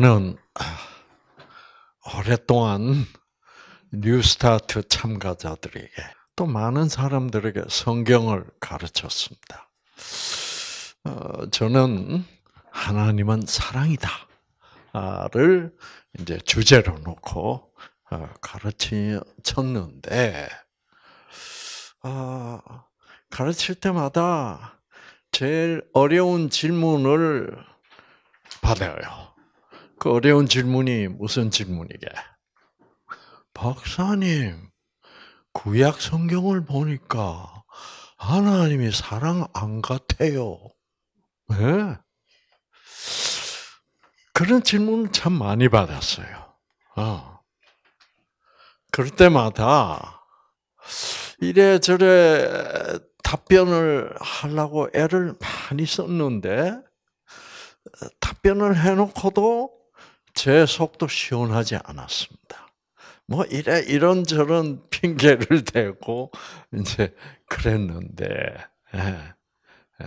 나는 오랫동안 뉴스타트 참가자들에게 또 많은 사람들에게 성경을 가르쳤습니다. 어, 저는 하나님은 사랑이다를 이제 주제로 놓고 어, 가르쳤는데 어, 가르칠 때마다 제일 어려운 질문을 받아요. 그 어려운 질문이 무슨 질문이게? 박사님, 구약 성경을 보니까 하나님이 사랑 안 같아요. 네? 그런 질문을 참 많이 받았어요. 어. 그럴 때마다 이래저래 답변을 하려고 애를 많이 썼는데 어, 답변을 해놓고도 제 속도 시원하지 않았습니다. 뭐 이래 이런저런 핑계를 대고 이제 그랬는데 예, 예.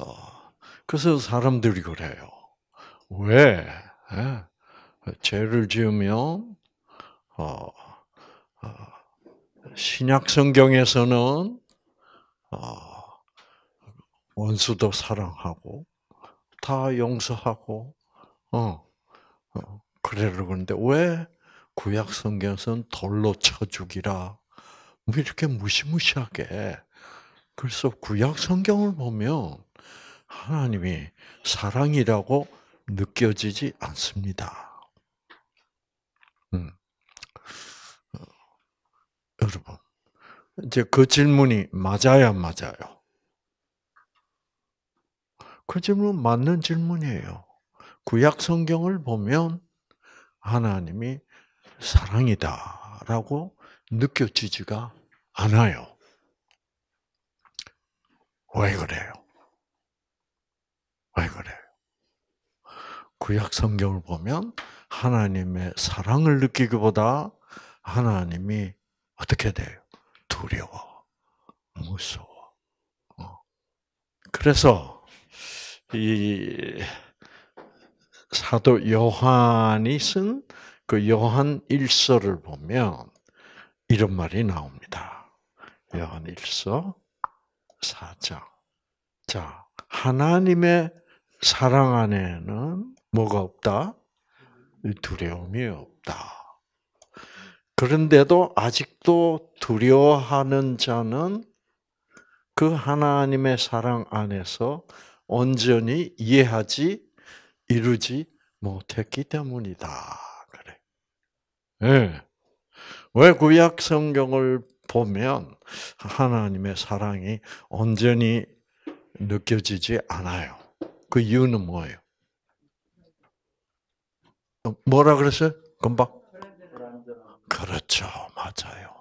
어, 그래서 사람들이 그래요. 왜 예? 죄를 지으면 어, 어, 신약 성경에서는 원수도 사랑하고 다 용서하고 어 어, 그래라 그런데왜 구약 성경에서는 돌로 쳐 죽이라 뭐 이렇게 무시무시하게 그래서 구약 성경을 보면 하나님이 사랑이라고 느껴지지 않습니다. 음. 어, 여러분, 이제 그 질문이 맞아야 맞아요. 그 질문 맞는 질문이에요. 구약 성경을 보면 하나님이 사랑이다라고 느껴지지가 않아요. 왜 그래요? 왜 그래요? 구약 성경을 보면 하나님의 사랑을 느끼기보다 하나님이 어떻게 돼요? 두려워, 무서워. 어. 그래서 이 사도 요한이 쓴그 요한 일서를 보면 이런 말이 나옵니다. 요한 일서 4장. 자, 하나님의 사랑 안에는 뭐가 없다? 두려움이 없다. 그런데도 아직도 두려워하는 자는 그 하나님의 사랑 안에서 온전히 이해하지 이루지 못했기 때문이다. 그래. 네. 왜 구약 성경을 보면 하나님의 사랑이 온전히 느껴지지 않아요. 그 이유는 뭐예요? 뭐라 그랬어요? 금방? 그렇죠. 맞아요.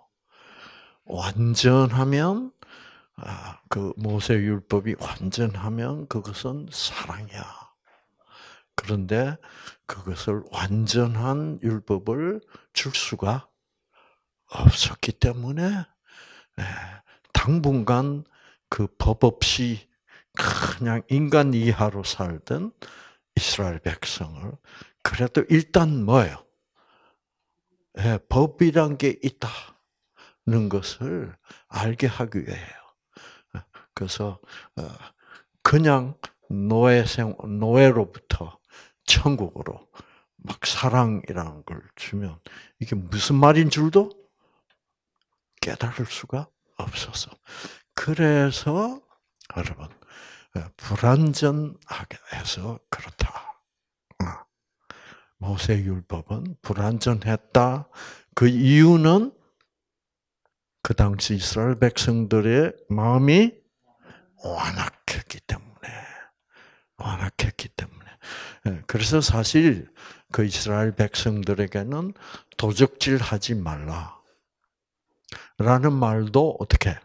완전하면, 아, 그 모세율법이 완전하면 그것은 사랑이야. 그런데 그것을 완전한 율법을 줄 수가 없었기 때문에 예, 당분간 그 법 없이 그냥 인간 이하로 살던 이스라엘 백성을 그래도 일단 뭐예요? 예, 법이란 게 있다는 것을 알게 하기 위해요. 그래서 어, 그냥 노예 생 노예로부터 천국으로 막 사랑이라는 걸 주면 이게 무슨 말인 줄도 깨달을 수가 없어서 그래서 여러분 어, 불완전하게 해서 그렇다. 어. 모세 율법은 불완전했다. 그 이유는 그 당시 이스라엘 백성들의 마음이 완악했기 때문에 완악했기 때문에. 예, 그래서 사실 그 이스라엘 백성들에게는 도적질하지 말라라는 말도 어떻게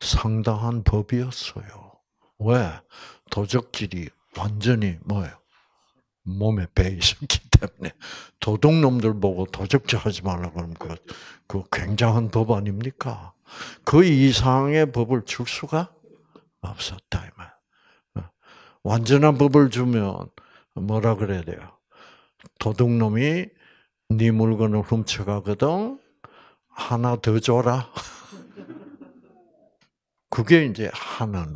상당한 법이었어요. 왜 도적질이 완전히 뭐예요? 몸에 배 있었기 때문에 도둑놈들 보고 도적질하지 말라 그러면 그, 굉장한 법 아닙니까? 그 이상의 법을 줄 수가 없었다 이 말. 완전한 법을 주면 뭐라 그래야 돼요? 도둑놈이 네 물건을 훔쳐가거든 하나 더 줘라. 그게 이제 하나님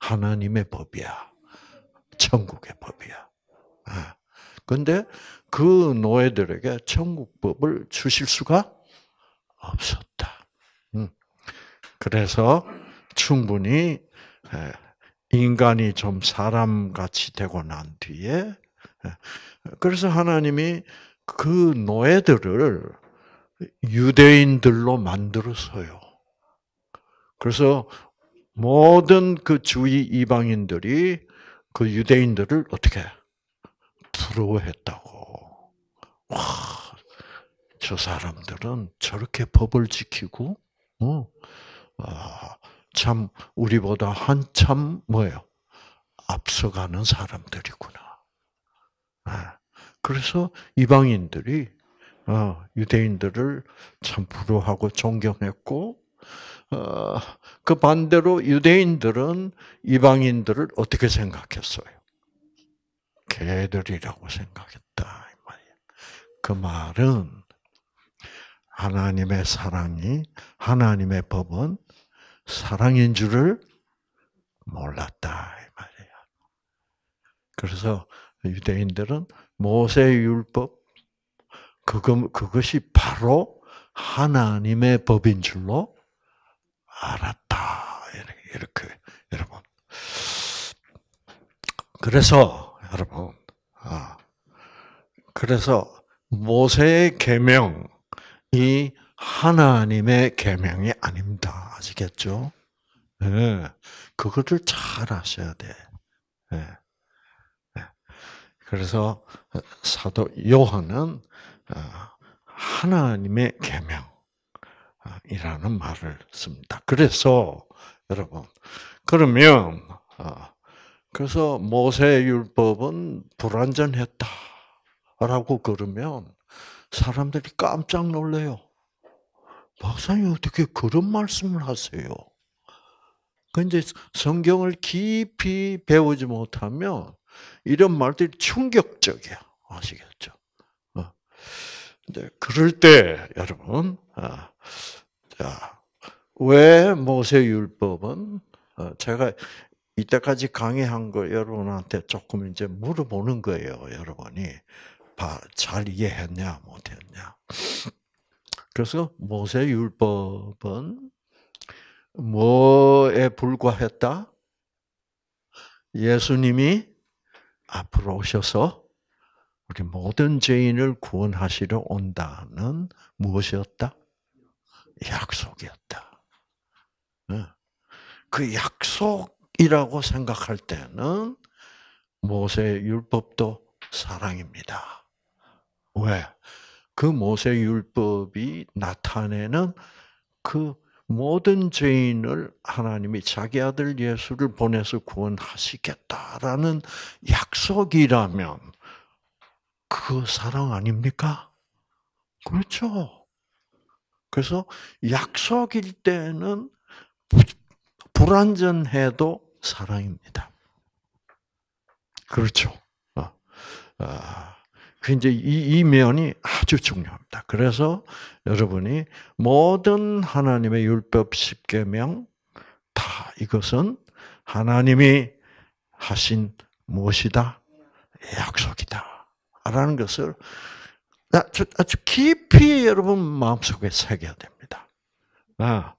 하나님의 법이야. 천국의 법이야. 예. 근데 그 노예들에게 천국법을 주실 수가 없었다. 음. 그래서 충분히 예, 인간이 좀 사람같이 되고 난 뒤에 그래서 하나님이 그 노예들을 유대인들로 만들었어요. 그래서 모든 그 주위 이방인들이 그 유대인들을 어떻게 부러워했다고. 와, 저 사람들은 저렇게 법을 지키고, 어, 아, 참 우리보다 한참 뭐예요? 앞서가는 사람들이구나. 예. 그래서 이방인들이 어, 유대인들을 참 부러하고 존경했고 어, 그 반대로 유대인들은 이방인들을 어떻게 생각했어요? 개들이라고 생각했다 그 말은 하나님의 사랑이 하나님의 법은 사랑인 줄을 몰랐다 이말이에 그래서 유대인들은 모세율법 그거 그것이 바로 하나님의 법인 줄로 알았다 이렇게 여러분. 그래서 여러분, 아, 그래서 모세의 계명이 하나님의 계명이 아닙니다. 아시겠죠? 네. 그것을 잘 아셔야 돼. 네. 그래서 사도 요한은 어, 하나님의 계명이라는 말을 씁니다. 그래서 여러분 그러면 어, 그래서 모세 율법은 불완전했다라고 그러면 사람들이 깜짝 놀래요. 박사님 어떻게 그런 말씀을 하세요? 근데 성경을 깊이 배우지 못하면 이런 말들이 충격적이야. 아시겠죠? 어. 근 그럴 때 여러분, 어, 자, 왜 모세율법은 어, 제가 이때까지 강의한 거 여러분한테 조금 이제 물어보는 거예요. 여러분이 잘 이해했냐 못했냐. 그래서 모세율법은 뭐에 불과했다? 예수님이 앞으로 오셔서 우리 모든 죄인을 구원하시러 온다는 무엇이었다? 약속이었다. 예. 그 약속이라고 생각할 때는 모세 율법도 사랑입니다. 왜? 그 모세율법이 나타내는 그 모든 죄인을 하나님이 자기 아들 예수를 보내서 구원하시겠다라는 약속이라면 그 사랑 아닙니까? 그렇죠. 그래서 약속일 때는 불완전해도 사랑입니다. 그렇죠. 어, 아, 아. 그 이제 이, 이 면이 아주 중요합니다. 그래서 여러분이 모든 하나님의 율법 십계명 다 이것은 하나님이 하신 무엇이다? 약속이다. 라는 것을 아주, 아주 깊이 여러분 마음속에 새겨야 됩니다. 아,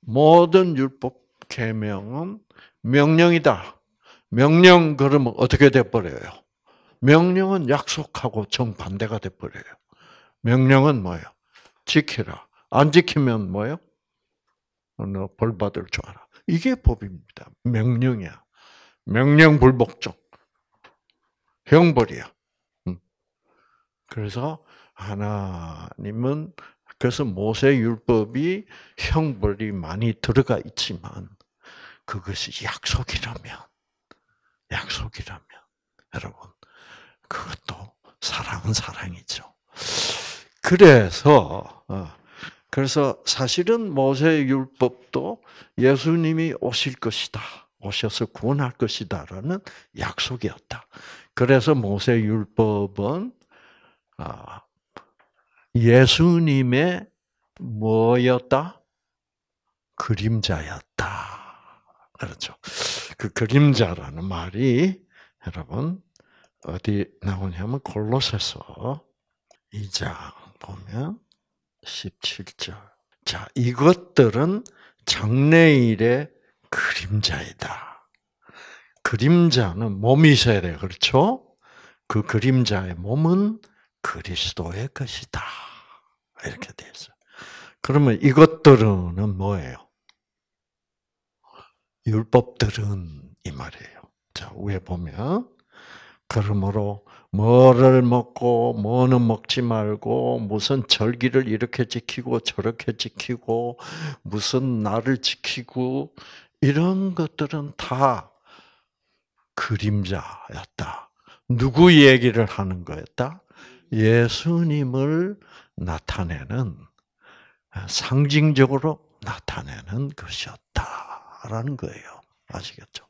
모든 율법 계명은 명령이다. 명령 그러면 어떻게 돼 버려요? 명령은 약속하고 정반대가 돼버려요. 명령은 뭐예요? 지키라. 안 지키면 뭐예요? 너 벌 받을 줄 알아. 이게 법입니다. 명령이야. 명령 불복종. 형벌이야. 음. 그래서 하나님은 그래서 모세 율법이 형벌이 많이 들어가 있지만 그것이 약속이라면 약속이라면 여러분 그것도 사랑은 사랑이죠. 그래서 어, 그래서 사실은 모세의 율법도 예수님이 오실 것이다. 오셔서 구원할 것이다라는 약속이었다. 그래서 모세 율법은 어, 예수님의 뭐였다? 그림자였다. 그렇죠. 그 그림자라는 말이 여러분 어디 나오냐면 골로새서 2장 보면 17절. 자, 이것들은 장래일의 그림자이다. 그림자는 몸이 있어야 돼 그렇죠? 그 그림자의 몸은 그리스도의 것이다. 이렇게 돼있어 그러면 이것들은 뭐예요? 율법들은 이 말이에요. 자, 위에 보면 그러므로 뭐를 먹고 뭐는 먹지 말고 무슨 절기를 이렇게 지키고 저렇게 지키고 무슨 날을 지키고 이런 것들은 다 그림자였다. 누구 얘기를 하는 거였다? 예수님을 나타내는 상징적으로 나타내는 것이었다라는 거예요. 아시겠죠?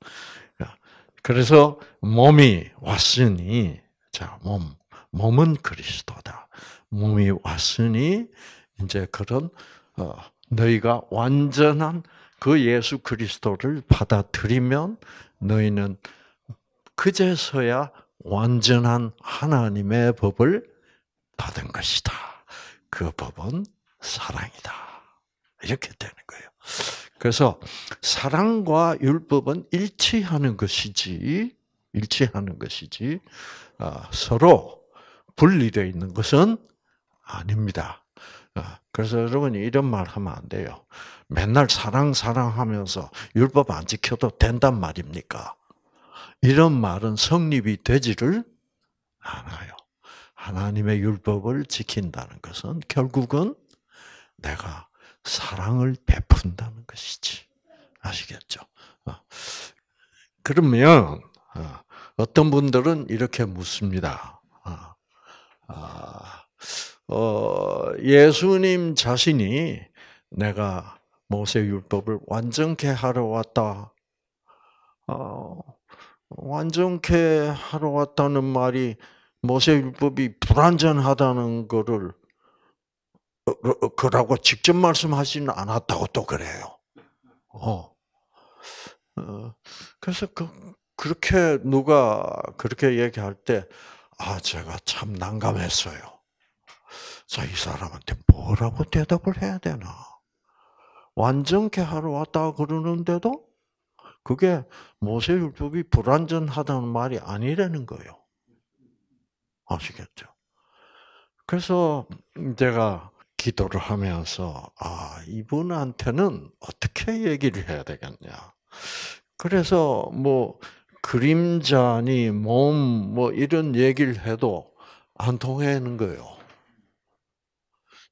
그래서 몸이 왔으니 자, 몸. 몸은 그리스도다. 몸이 왔으니 이제 그런 어, 너희가 완전한 그 예수 그리스도를 받아들이면 너희는 그제서야 완전한 하나님의 법을 받은 것이다. 그 법은 사랑이다. 이렇게 되는 거예요. 그래서 사랑과 율법은 일치하는 것이지, 일치하는 것이지, 아, 서로 분리되어 있는 것은 아닙니다. 아, 그래서 여러분이 이런 말 하면 안 돼요. 맨날 사랑, 사랑하면서 율법 안 지켜도 된단 말입니까? 이런 말은 성립이 되지를 않아요. 하나님의 율법을 지킨다는 것은 결국은 내가 사랑을 베푼다는 것이지. 아시겠죠? 어. 그러면 어, 어떤 분들은 이렇게 묻습니다. 어, 아, 예수님 자신이 내가 모세 율법을 완전케 하러 왔다. 완전케 하러 왔다는 말이 모세 율법이 불완전하다는 것을 어, 어, 어, 그라고 직접 말씀하지는 않았다고 또 그래요. 어. 어. 그래서 그, 그렇게 누가 그렇게 얘기할 때, 아, 제가 참 난감했어요. 자, 이 사람한테 뭐라고 대답을 해야 되나? 완전케 하러 왔다 그러는데도 그게 모세율법이 불완전하다는 말이 아니라는 거예요. 아시겠죠? 그래서 제가 기도를 하면서 아 이분한테는 어떻게 얘기를 해야 되겠냐. 그래서 뭐 그림자니 몸 뭐 이런 얘기를 해도 안 통하는 거예요.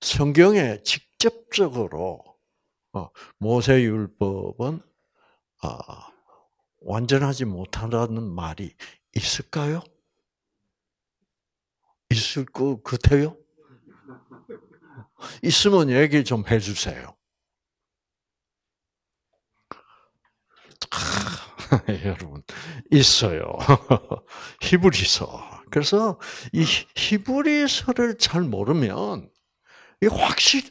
성경에 직접적으로 어, 모세율법은 아, 완전하지 못한다는 말이 있을까요? 있을 것 같아요? 있으면 얘기 좀 해주세요. 아, 여러분 있어요. 히브리서. 그래서 이 히브리서를 잘 모르면 이 확실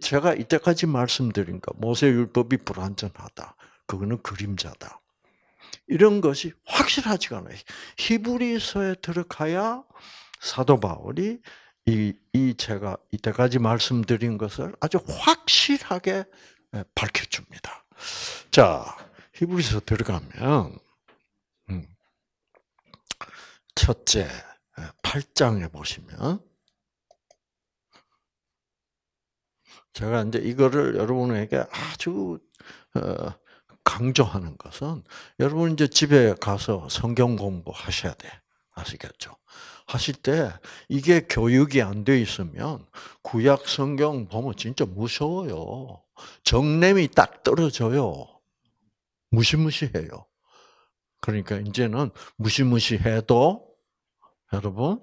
제가 이때까지 말씀드린 거 모세 율법이 불완전하다. 그거는 그림자다. 이런 것이 확실하지가 않아요. 히브리서에 들어가야 사도 바울이 이, 이 제가 이때까지 말씀드린 것을 아주 확실하게 예, 밝혀줍니다. 자, 히브리서 들어가면, 음, 첫째, 8장에 예, 보시면, 제가 이제 이거를 여러분에게 아주 어, 강조하는 것은 여러분 이제 집에 가서 성경 공부하셔야 돼. 아시겠죠? 하실 때 이게 교육이 안돼 있으면 구약 성경 보면 진짜 무서워요. 정냄이 딱 떨어져요. 무시무시해요. 그러니까 이제는 무시무시해도 여러분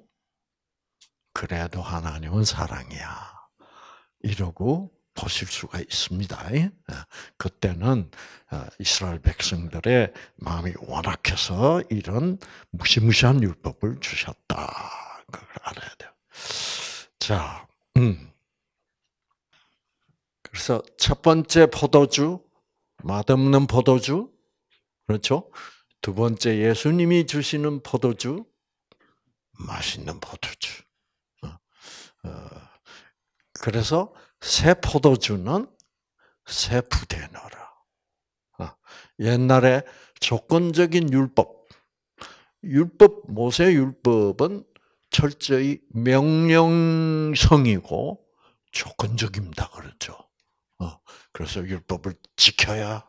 그래도 하나님은 사랑이야. 이러고 보실 수가 있습니다. 예. 그때는 어, 이스라엘 백성들의 마음이 완악해서 이런 무시무시한 율법을 주셨다. 그걸 알아야 돼요. 자, 음. 그래서 첫 번째 포도주, 맛없는 포도주, 그렇죠? 두 번째 예수님이 주시는 포도주, 맛있는 포도주. 어, 어, 그래서 새 포도주는 새 부대 넣어라. 아, 옛날에 조건적인 율법, 율법 모세 율법은 철저히 명령성이고 조건적입니다. 그렇죠. 어, 그래서 율법을 지켜야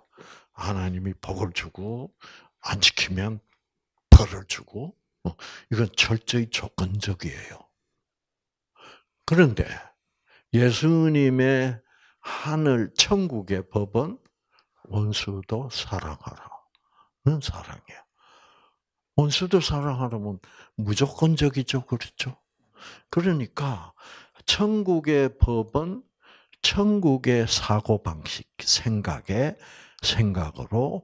하나님이 복을 주고 안 지키면 벌을 주고 어, 이건 철저히 조건적이에요. 그런데 예수님의 하늘 천국의 법은 원수도 사랑하라는 사랑이야. 원수도 사랑하라면 무조건적이죠, 그렇죠? 그러니까 천국의 법은 천국의 사고 방식, 생각의 생각으로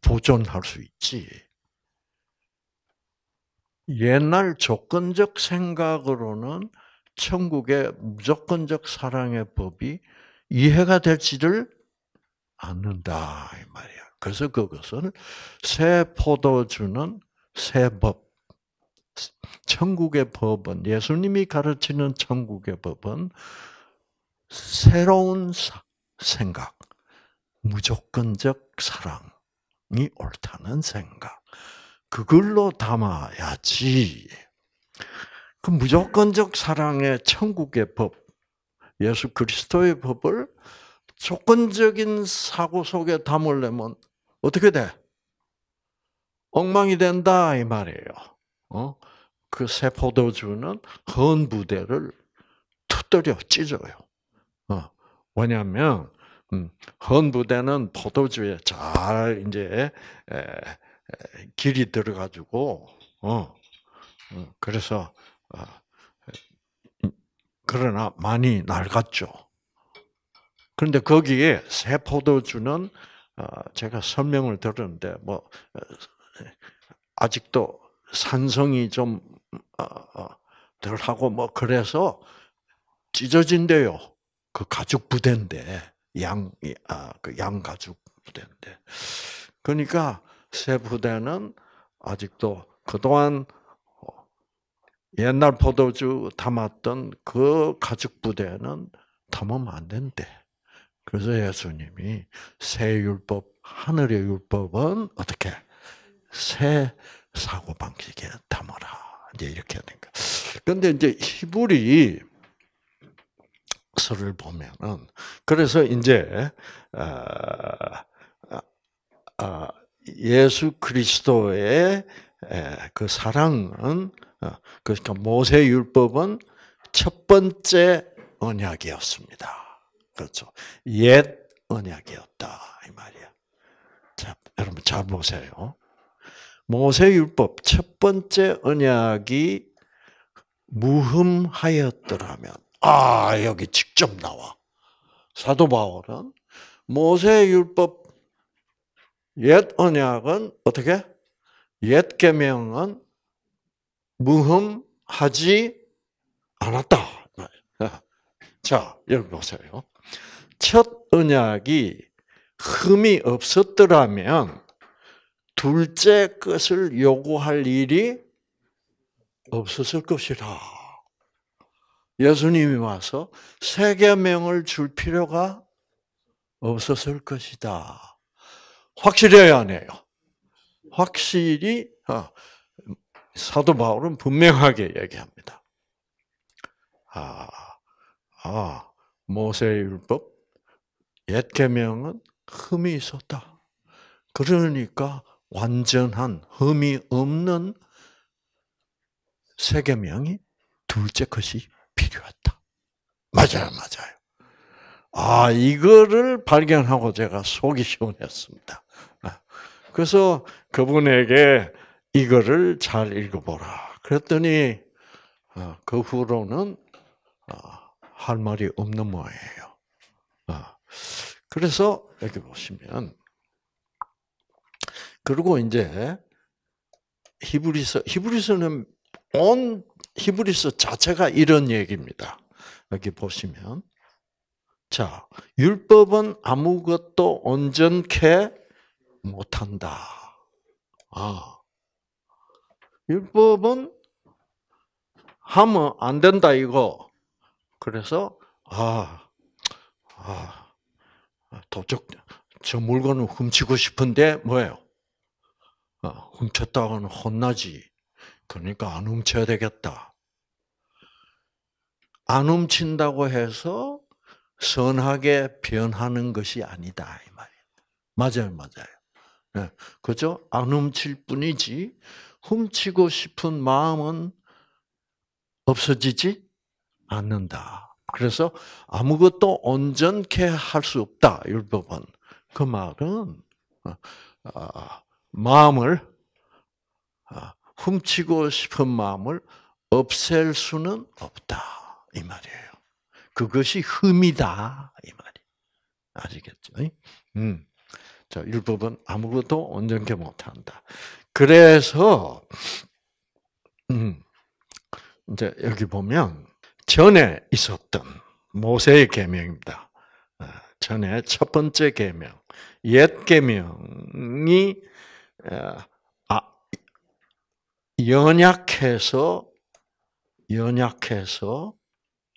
보존할 수 있지. 옛날 조건적 생각으로는 천국의 무조건적 사랑의 법이 이해가 될지를 않는다 이 말이야. 그래서 그것은 새 포도주는 새 법, 천국의 법은 예수님이 가르치는 천국의 법은 새로운 생각, 무조건적 사랑이 옳다는 생각. 그걸로 담아야지. 그 무조건적 사랑의 천국의 법, 예수 그리스도의 법을 조건적인 사고 속에 담으려면 어떻게 돼? 엉망이 된다 이 말이에요. 어? 그새 포도주는 헌 부대를 터뜨려 찢어요. 어. 왜냐하면 음, 헌 부대는 포도주에 잘 이제 길이 들어가지고 어, 어 그래서 어, 그러나 많이 낡았죠. 그런데 거기에 새 포도주는 어, 제가 설명을 들었는데 뭐 아직도 산성이 좀 덜하고 뭐 그래서 찢어진대요. 그 가죽 부대인데 양, 아, 그 양 가죽 부대인데. 그러니까 새 부대는 아직도 그동안 어, 옛날 포도주 담았던 그 가죽 부대는 담으면 안 된대. 그래서 예수님이 새 율법, 하늘의 율법은 어떻게 새 사고 방식에 담아라. 이제 이렇게 하는 거. 근데 이제 히브리 서를 보면은 그래서 이제 아, 아, 아 예수 그리스도의 그 사랑은 어, 그러니까 모세 율법은 첫 번째 언약이었습니다. 그렇죠. 옛 언약이었다 이 말이야. 자, 여러분 잘 보세요. 모세 율법 첫 번째 언약이 무흠하였더라면 아 여기 직접 나와 사도 바울은 모세 율법 옛 언약은 어떻게? 옛 계명은 무흠하지 않았다. 자, 여기 보세요. 첫 언약이 흠이 없었더라면 둘째 것을 요구할 일이 없었을 것이라. 예수님이 와서 세계명을 줄 필요가 없었을 것이다. 확실해야 하네요. 확실히 어, 사도 바울은 분명하게 얘기합니다. 아, 아 모세율법 옛 계명은 흠이 있었다. 그러니까 완전한 흠이 없는 세 계명이 둘째 것이 필요했다. 맞아요, 맞아요. 아, 이거를 발견하고 제가 속이 시원했습니다. 아, 그래서 그분에게 이거를 잘 읽어보라. 그랬더니 아, 그 후로는 아, 할 말이 없는 모양이에요. 그래서 여기 보시면 그리고 이제 히브리서 히브리서는 온 히브리서 자체가 이런 얘기입니다. 여기 보시면 자, 율법은 아무것도 온전케 못한다. 아. 율법은 하면 안 된다 이거. 그래서 아, 아 도적 저 물건을 훔치고 싶은데 뭐예요? 아, 훔쳤다가는 혼나지. 그러니까 안 훔쳐야 되겠다. 안 훔친다고 해서 선하게 변하는 것이 아니다 이 말입니다. 맞아요, 맞아요. 네. 그죠? 안 훔칠 뿐이지 훔치고 싶은 마음은 없어지지 않는다. 그래서 아무것도 온전케 할 수 없다. 율법은 그 말은 어, 아, 마음을 아, 훔치고 싶은 마음을 없앨 수는 없다 이 말이에요. 그것이 흠이다. 이 말이. 아시겠죠? 음. 자, 율법은 아무것도 온전케 못한다. 그래서, 음, 이제 여기 보면, 전에 있었던 모세의 계명입니다. 아, 전에 첫 번째 계명, 옛 계명이 아, 연약해서 연약해서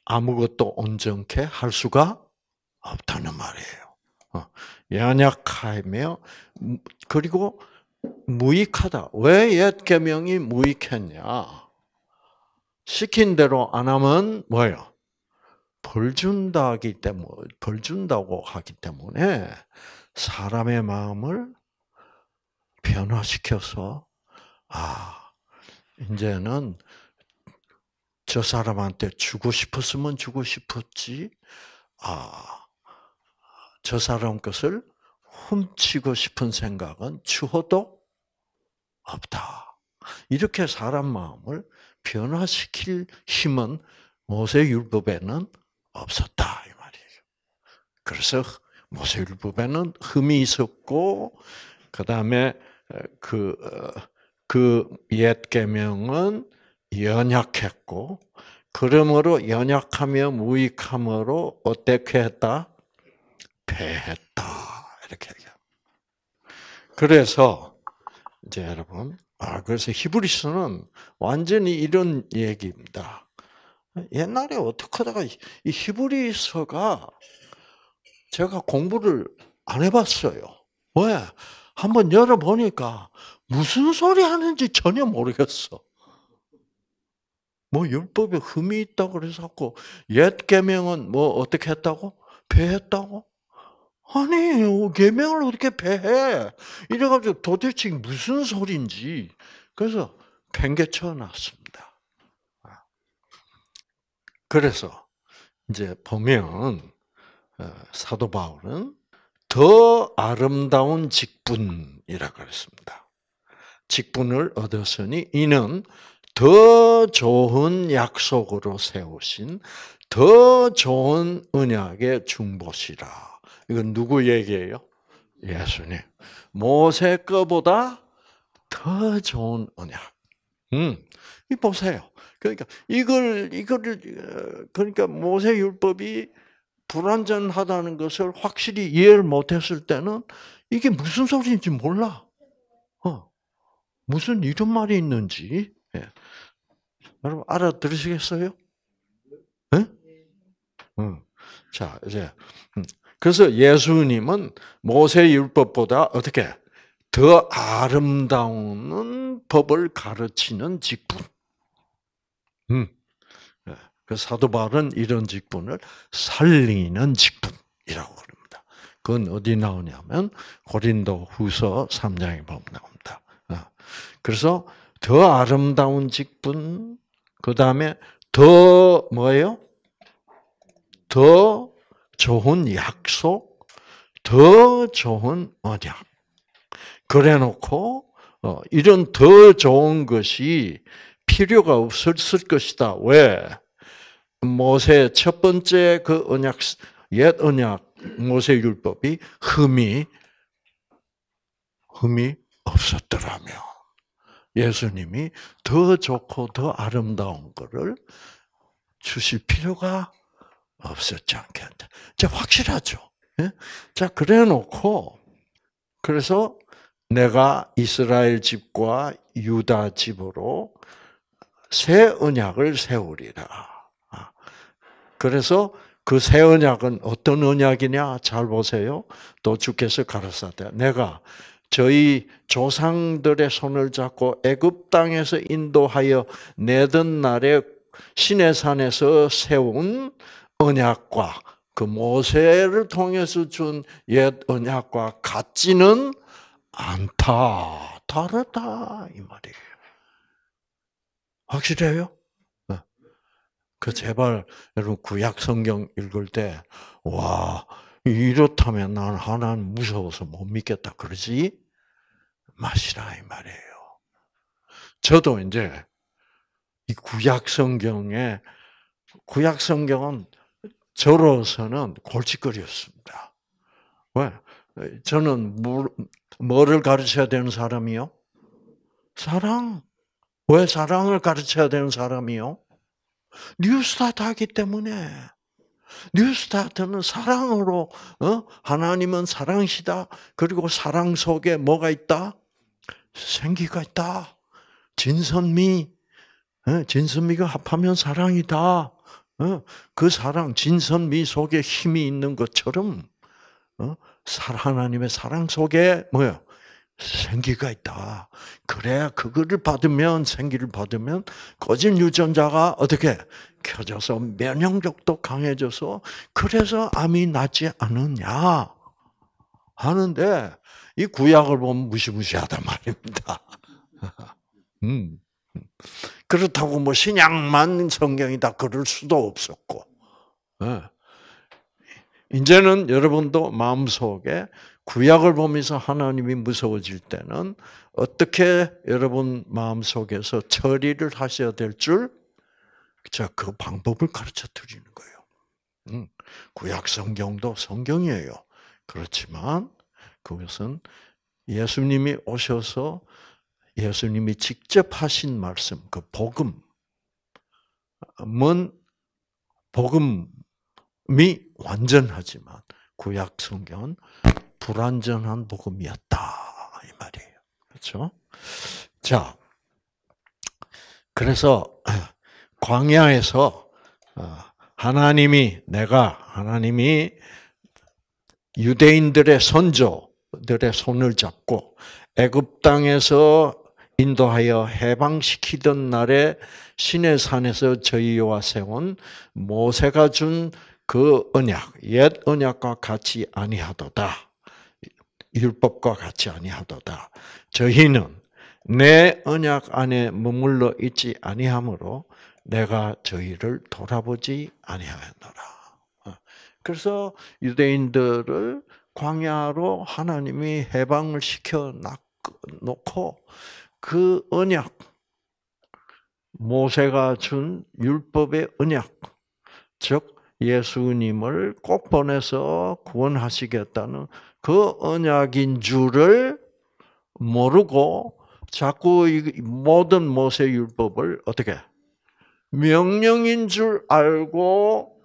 아무것도 온전케 할 수가 없다는 말이에요. 어, 연약하며 그리고 무익하다. 왜옛 계명이 무익했냐? 시킨 대로 안 하면 뭐예요? 벌 준다기 때문에 벌 준다고 하기 때문에 사람의 마음을 변화시켜서 아 이제는 저 사람한테 주고 싶었으면 주고 싶었지, 아, 저 사람 것을 훔치고 싶은 생각은 추호도 없다. 이렇게 사람 마음을 변화시킬 힘은 모세율법에는 없었다. 이 말이죠. 그래서 모세율법에는 흠이 있었고, 그 다음에 어, 그, 그옛 계명은 연약했고 그러므로 연약하며 무익함으로 어떻게 했다? 패했다. 이렇게 얘기합니다. 그래서 이제 여러분 아 그래서 히브리스는 완전히 이런 얘기입니다. 옛날에 어떻게 하다가 이 히브리서가 제가 공부를 안 해봤어요. 왜? 한번 열어보니까 무슨 소리 하는지 전혀 모르겠어. 뭐 율법에 흠이 있다 그래서 갖고 옛 계명은 뭐 어떻게 했다고? 배했다고 아니, 계명을 어떻게 배해 이래가지고 도대체 무슨 소린지 그래서 팽개쳐 놨습니다. 아. 그래서 이제 보면 어, 사도 바울은 더 아름다운 직분이라 그랬습니다. 직분을 얻었으니 이는 더 좋은 약속으로 세우신 더 좋은 은약의 중보시라. 이건 누구 얘기예요? 예수님. 모세 거보다 더 좋은 언약. 음, 이 보세요. 그러니까 이걸 이거를 어, 그러니까 모세 율법이 불완전하다는 것을 확실히 이해를 못했을 때는 이게 무슨 소리인지 몰라. 어, 무슨 이런 말이 있는지 예. 여러분 알아들으시겠어요? 네? 예? 응. 어. 자 이제 음. 그래서 예수님은 모세 율법보다 어떻게 더 아름다운 법을 가르치는 직분. 음. 예. 그 사도 바울은 이런 직분을 살리는 직분이라고 그럽니다. 그건 어디 나오냐면 고린도 후서 3장에 보면 나옵니다. 어. 그래서 더 아름다운 직분, 그 다음에 더 뭐예요? 더 좋은 약속, 더 좋은 언약. 그래놓고 어, 이런 더 좋은 것이 필요가 없었을 것이다. 왜? 모세 첫 번째 그 언약 옛 언약 모세 율법이 흠이 흠이 없었더라면 예수님이 더 좋고 더 아름다운 것을 주실 필요가 없었지 않겠냐. 자, 확실하죠. 예? 자, 그래 놓고, 그래서 내가 이스라엘 집과 유다 집으로 새 언약을 세우리라. 아, 그래서 그 새 언약은 어떤 언약이냐? 잘 보세요. 또 주께서 가르사대. 내가 저희 조상들의 손을 잡고 애굽 땅에서 인도하여 내던 날에 시내산에서 세운 언약과 그 모세를 통해서 준 옛 언약과 같지는 않다. 다르다 이 말이에요. 확실해요? 어. 그 제발 여러분 구약 성경 읽을 때와 이렇다면 난 하나님 무서워서 못 믿겠다 그러지 마시라 이 말이에요. 저도 이제 이 구약 성경에 구약 성경은 저로서는 골칫거리였습니다. 왜? 저는 뭐를 가르쳐야 되는 사람이요? 사랑. 왜 사랑을 가르쳐야 되는 사람이요? 뉴스타트하기 때문에. 뉴스타트는 사랑으로 어? 하나님은 사랑시다. 그리고 사랑 속에 뭐가 있다? 생기가 있다. 진선미, 어? 진선미가 합하면 사랑이다. 어? 그 사랑, 진선미 속에 힘이 있는 것처럼 살 어? 하나님의 사랑 속에 뭐야? 생기가 있다. 그래야 그거를 받으면 생기를 받으면 거짓 유전자가 어떻게 켜져서 면역력도 강해져서 그래서 암이 낫지 않느냐 하는데 이 구약을 보면 무시무시하단 말입니다. 음. 그렇다고 뭐 신약만 성경이다 그럴 수도 없었고. 예. 이제는 여러분도 마음속에 구약을 보면서 하나님이 무서워질 때는 어떻게 여러분 마음속에서 처리를 하셔야 될 줄, 자, 그 방법을 가르쳐 드리는 거예요. 구약 성경도 성경이에요. 그렇지만 그것은 예수님이 오셔서 예수님이 직접 하신 말씀, 그 복음은 복음이 완전하지만 구약 성경은 불완전한 복음이었다 이 말이에요. 그렇죠? 자, 그래서 광야에서 어, 하나님이 내가 하나님이 유대인들의 선조들의 손을 잡고 애굽 땅에서 인도하여 해방시키던 날에 신의 산에서 저희와 세운 모세가 준 그 언약, 옛 언약과 같이 아니하도다. 율법과 같이 아니하도다. 저희는 내 언약 안에 머물러 있지 아니하므로 내가 저희를 돌아보지 아니하였노라. 어. 그래서 유대인들을 광야로 하나님이 해방을 시켜 놓고 그 언약 모세가 준 율법의 언약 즉 예수님을 꼭 보내서 구원하시겠다는 그 언약인 줄을 모르고 자꾸 모든 모세 율법을 어떻게 명령인 줄 알고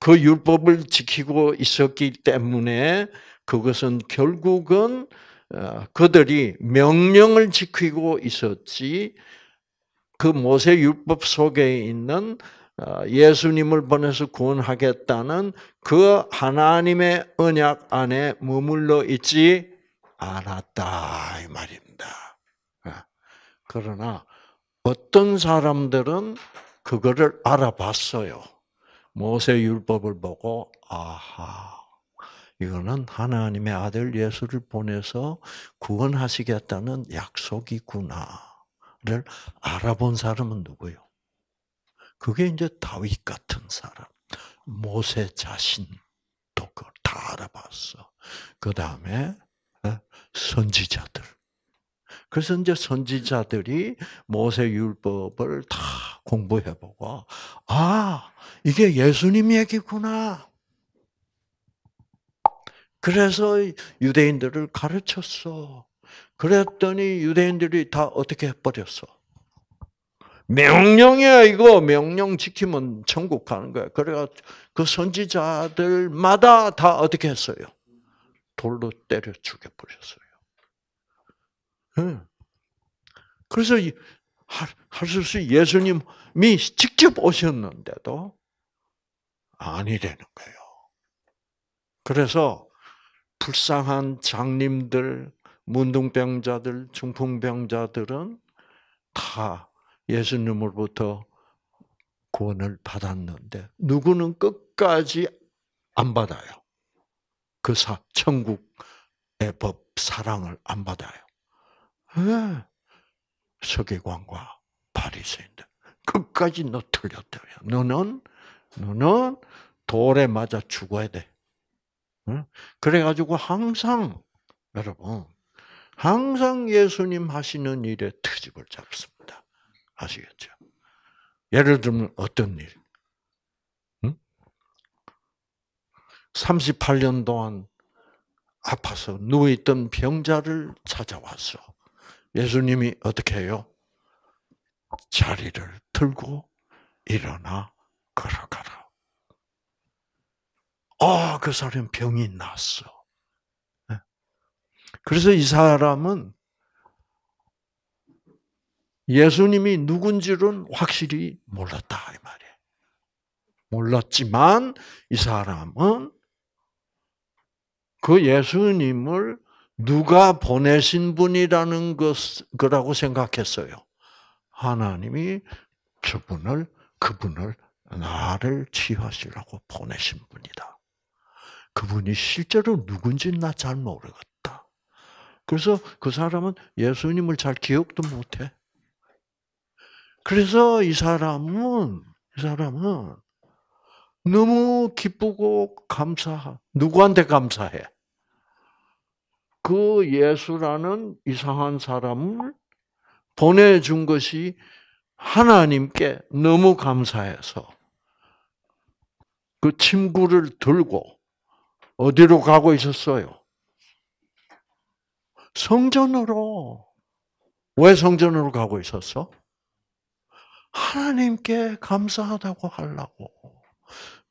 그 율법을 지키고 있었기 때문에 그것은 결국은 어, 그들이 명령을 지키고 있었지 그 모세 율법 속에 있는 아, 예수님을 보내서 구원하겠다는 그 하나님의 언약 안에 머물러 있지 않았다 이 말입니다. 아, 그러나 어떤 사람들은 그거를 알아봤어요. 모세 율법을 보고 아하 이거는 하나님의 아들 예수를 보내서 구원하시겠다는 약속이구나를 알아본 사람은 누구요? 그게 이제 다윗 같은 사람, 모세 자신도 그걸 다 알아봤어. 그 다음에 어? 선지자들. 그래서 이제 선지자들이 모세 율법을 다 공부해보고, 아, 이게 예수님 얘기구나. 그래서 유대인들을 가르쳤어. 그랬더니 유대인들이 다 어떻게 해버렸어? 명령이야 이거 명령 지키면 천국 가는 거야. 그래가 그 선지자들마다 다 어떻게 했어요? 돌로 때려 죽여 버렸어요. 예. 그래서 할수 예수님이 직접 오셨는데도 아니 되는 거예요. 그래서 불쌍한 장님들, 문둥병자들, 중풍병자들은 다 예수님으로부터 구원을 받았는데 누구는 끝까지 안 받아요. 그 사, 천국의 법, 사랑을 안 받아요. 네. 서기관과 바리새인들 끝까지 너 틀렸다며. 너는 너는 돌에 맞아 죽어야 돼. 그래가지고 항상 여러분 항상 예수님 하시는 일에 트집을 잡습니다. 아시겠죠? 예를 들면 어떤 일? 응? 38년 동안 아파서 누워있던 병자를 찾아왔어. 예수님이 어떻게 해요? 자리를 들고 일어나 걸어가라. 아, 그 사람 병이 났어. 예? 그래서 이 사람은 예수님이 누군지는 확실히 몰랐다 이 말이에요. 몰랐지만 이 사람은 그 예수님을 누가 보내신 분이라는 것, 거라고 생각했어요. 하나님이 저분을, 그분을 나를 치유하시라고 보내신 분이다. 그분이 실제로 누군지 나잘 모르겠다. 그래서 그 사람은 예수님을 잘 기억도 못해. 그래서 이 사람은 이 사람은 너무 기쁘고 감사 누구한테 감사해? 그 예수라는 이상한 사람을 보내준 것이 하나님께 너무 감사해서 그친구를 들고 어디로 가고 있었어요? 성전으로. 왜 성전으로 가고 있었어? 하나님께 감사하다고 하려고.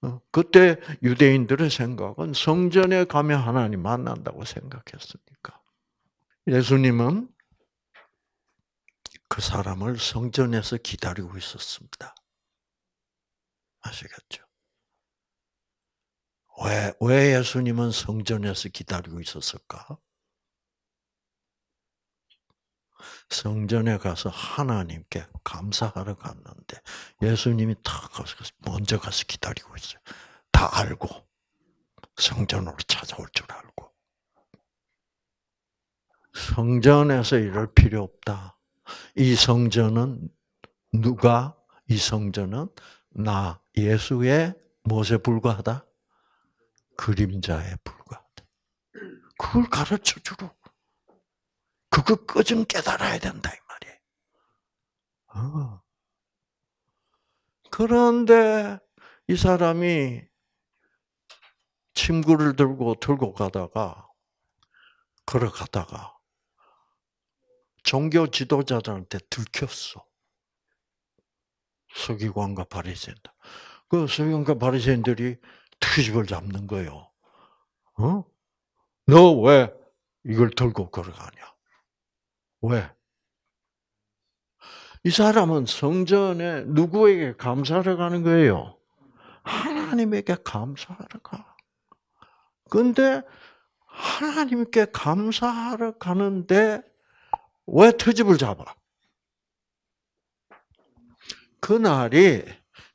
어, 그때 유대인들의 생각은 성전에 가면 하나님 만난다고 생각했으니까. 예수님은 그 사람을 성전에서 기다리고 있었습니다. 아시겠죠? 왜, 왜 예수님은 성전에서 기다리고 있었을까? 성전에 가서 하나님께 감사하러 갔는데 예수님이 탁 가서 먼저 가서 기다리고 있어요. 다 알고 성전으로 찾아올 줄 알고 성전에서 이럴 필요 없다. 이 성전은 누가 이 성전은 나 예수의 무엇에 불과하다? 그림자에 불과하다. 그걸 가르쳐 주러 그거 꺼 좀 깨달아야 된다, 이 말이에요. 어. 그런데 이 사람이 침구를 들고 들고 가다가, 걸어가다가, 종교 지도자들한테 들켰어. 서기관과 바리새인들. 그 서기관과 바리새인들이 트집을 잡는 거예요. 어? 너 왜 이걸 들고 걸어가냐? 왜? 이 사람은 성전에 누구에게 감사하러 가는 거예요? 하나님에게 감사하러 가. 근데 하나님께 감사하러 가는데 왜 트집을 잡아? 그날이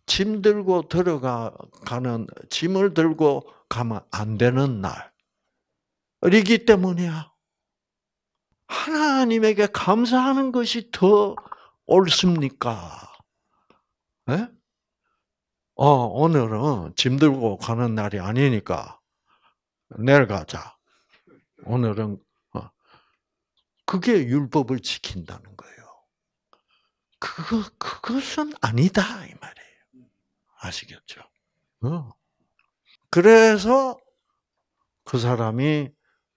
짐 들고 들어가는, 짐을 들고 가면 안 되는 날이기 때문이야. 하나님에게 감사하는 것이 더 옳습니까? 네? 어, 오늘은 짐 들고 가는 날이 아니니까 내일 가자. 오늘은 어. 그게 율법을 지킨다는 거예요. 그거 그것은 아니다 이 말이에요. 아시겠죠? 어. 그래서 그 사람이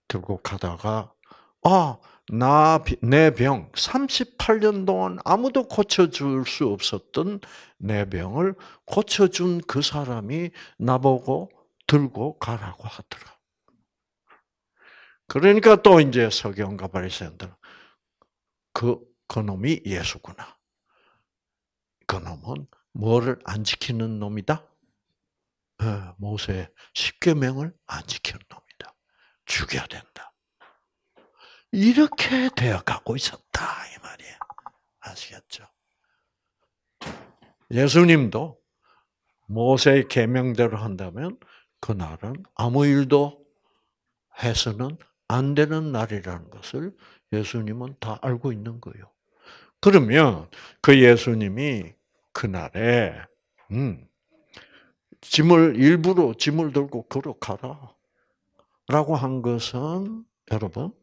들고 가다가 아 나, 내 병, 38년 동안 아무도 고쳐줄 수 없었던 내 병을 고쳐준 그 사람이 나보고 들고 가라고 하더라. 그러니까 또 이제 서경관과 바리새인들 그 그놈이 예수구나. 그놈은 뭐를 안 지키는 놈이다? 어, 모세 십계명을 안 지키는 놈이다. 죽여야 된다. 이렇게 되어가고 있었다 이 말이에요. 아시겠죠? 예수님도 모세의 계명대로 한다면 그날은 아무 일도 해서는 안 되는 날이라는 것을 예수님은 다 알고 있는 거예요. 그러면 그 예수님이 그날에 음, 짐을 일부러 짐을 들고 걸어가라라고 한 것은 여러분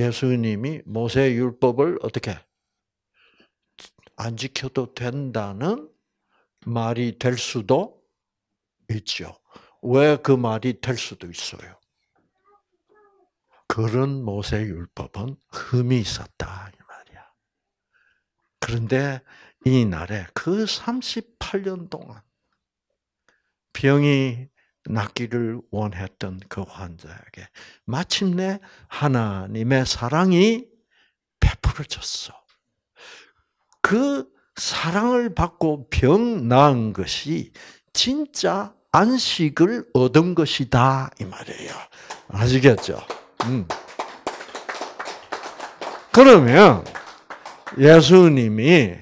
예수님이 모세 율법을 어떻게 안 지켜도 된다는 말이 될 수도 있죠. 왜 그 말이 될 수도 있어요? 그런 모세 율법은 흠이 있었다 이 말이야. 그런데 이 날에 그 38년 동안 병이 낫기를 원했던 그 환자에게 마침내 하나님의 사랑이 베풀어졌어. 그 사랑을 받고 병 나은 것이 진짜 안식을 얻은 것이다 이 말이에요. 아시겠죠? 음. 그러면 예수님이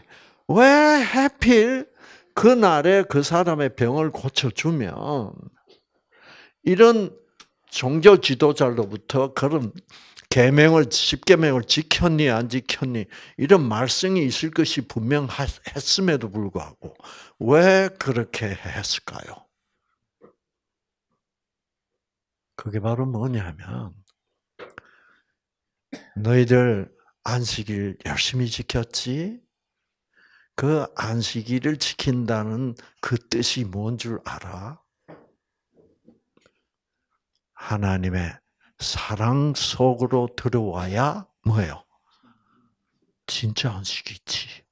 왜 하필 그날에 그 사람의 병을 고쳐주면 이런 종교 지도자로부터 그런 계명을 십계명을 지켰니 안 지켰니 이런 말씀이 있을 것이 분명했음에도 불구하고 왜 그렇게 했을까요? 그게 바로 뭐냐면 너희들 안식일 열심히 지켰지? 그 안식일을 지킨다는 그 뜻이 뭔 줄 알아? 하나님의 사랑 속으로 들어와야 뭐예요? 진짜 안식이지.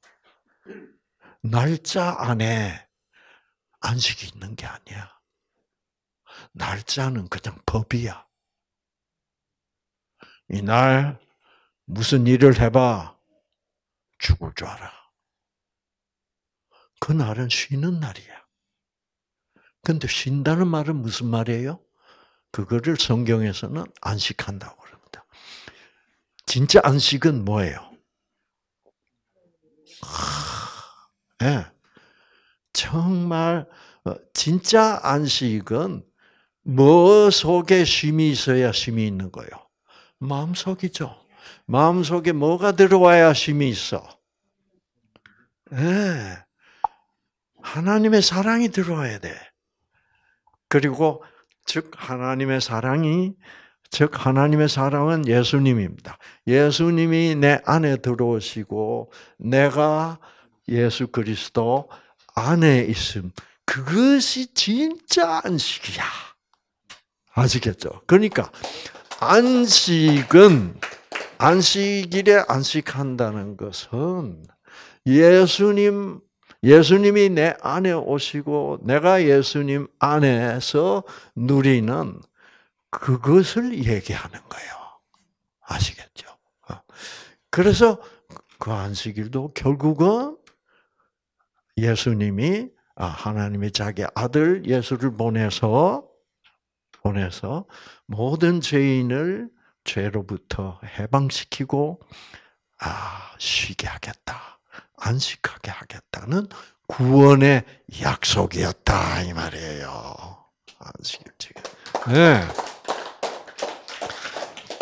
날짜 안에 안식이 있는 게 아니야. 날짜는 그냥 법이야. 이날 무슨 일을 해봐 죽을 줄 알아. 그날은 쉬는 날이야. 근데 쉰다는 말은 무슨 말이에요? 그거를 성경에서는 안식한다고 그럽니다. 진짜 안식은 뭐예요? 아, 네. 정말 어, 진짜 안식은 뭐 속에 쉼이 있어야 쉼이 있는 거예요? 마음속이죠. 마음속에 뭐가 들어와야 쉼이 있어? 네. 하나님의 사랑이 들어와야 돼. 그리고 즉 하나님의 사랑이 즉 하나님의 사랑은 예수님입니다. 예수님이 내 안에 들어오시고 내가 예수 그리스도 안에 있음. 그것이 진짜 안식이야. 아시겠죠? 그러니까 안식은 안식일에 안식한다는 것은 예수님 예수님이 내 안에 오시고 내가 예수님 안에서 누리는 그것을 얘기하는 거예요. 아시겠죠? 어. 그래서 그 안식일도 결국은 예수님이 아, 하나님이 자기 아들 예수를 보내서 보내서 모든 죄인을 죄로부터 해방시키고 아 쉬게 하겠다. 안식하게 하겠다는 구원의 약속이었다 이 말이에요. 안식일지게. 네.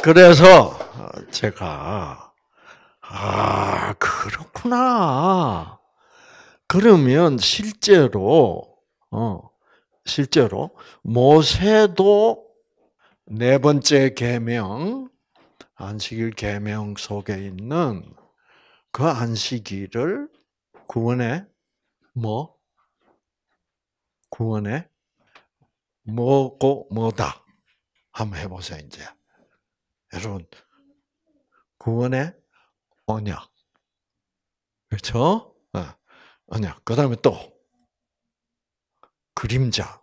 그래서 어, 제가 아 그렇구나. 그러면 실제로 어 실제로 모세도 네 번째 계명 안식일 계명 속에 있는 그 안식일을 구원의 뭐 구원의 뭐고 뭐다 한번 해보세요 이제 여러분 구원의 언약 그렇죠? 어, 언약 그 다음에 또 그림자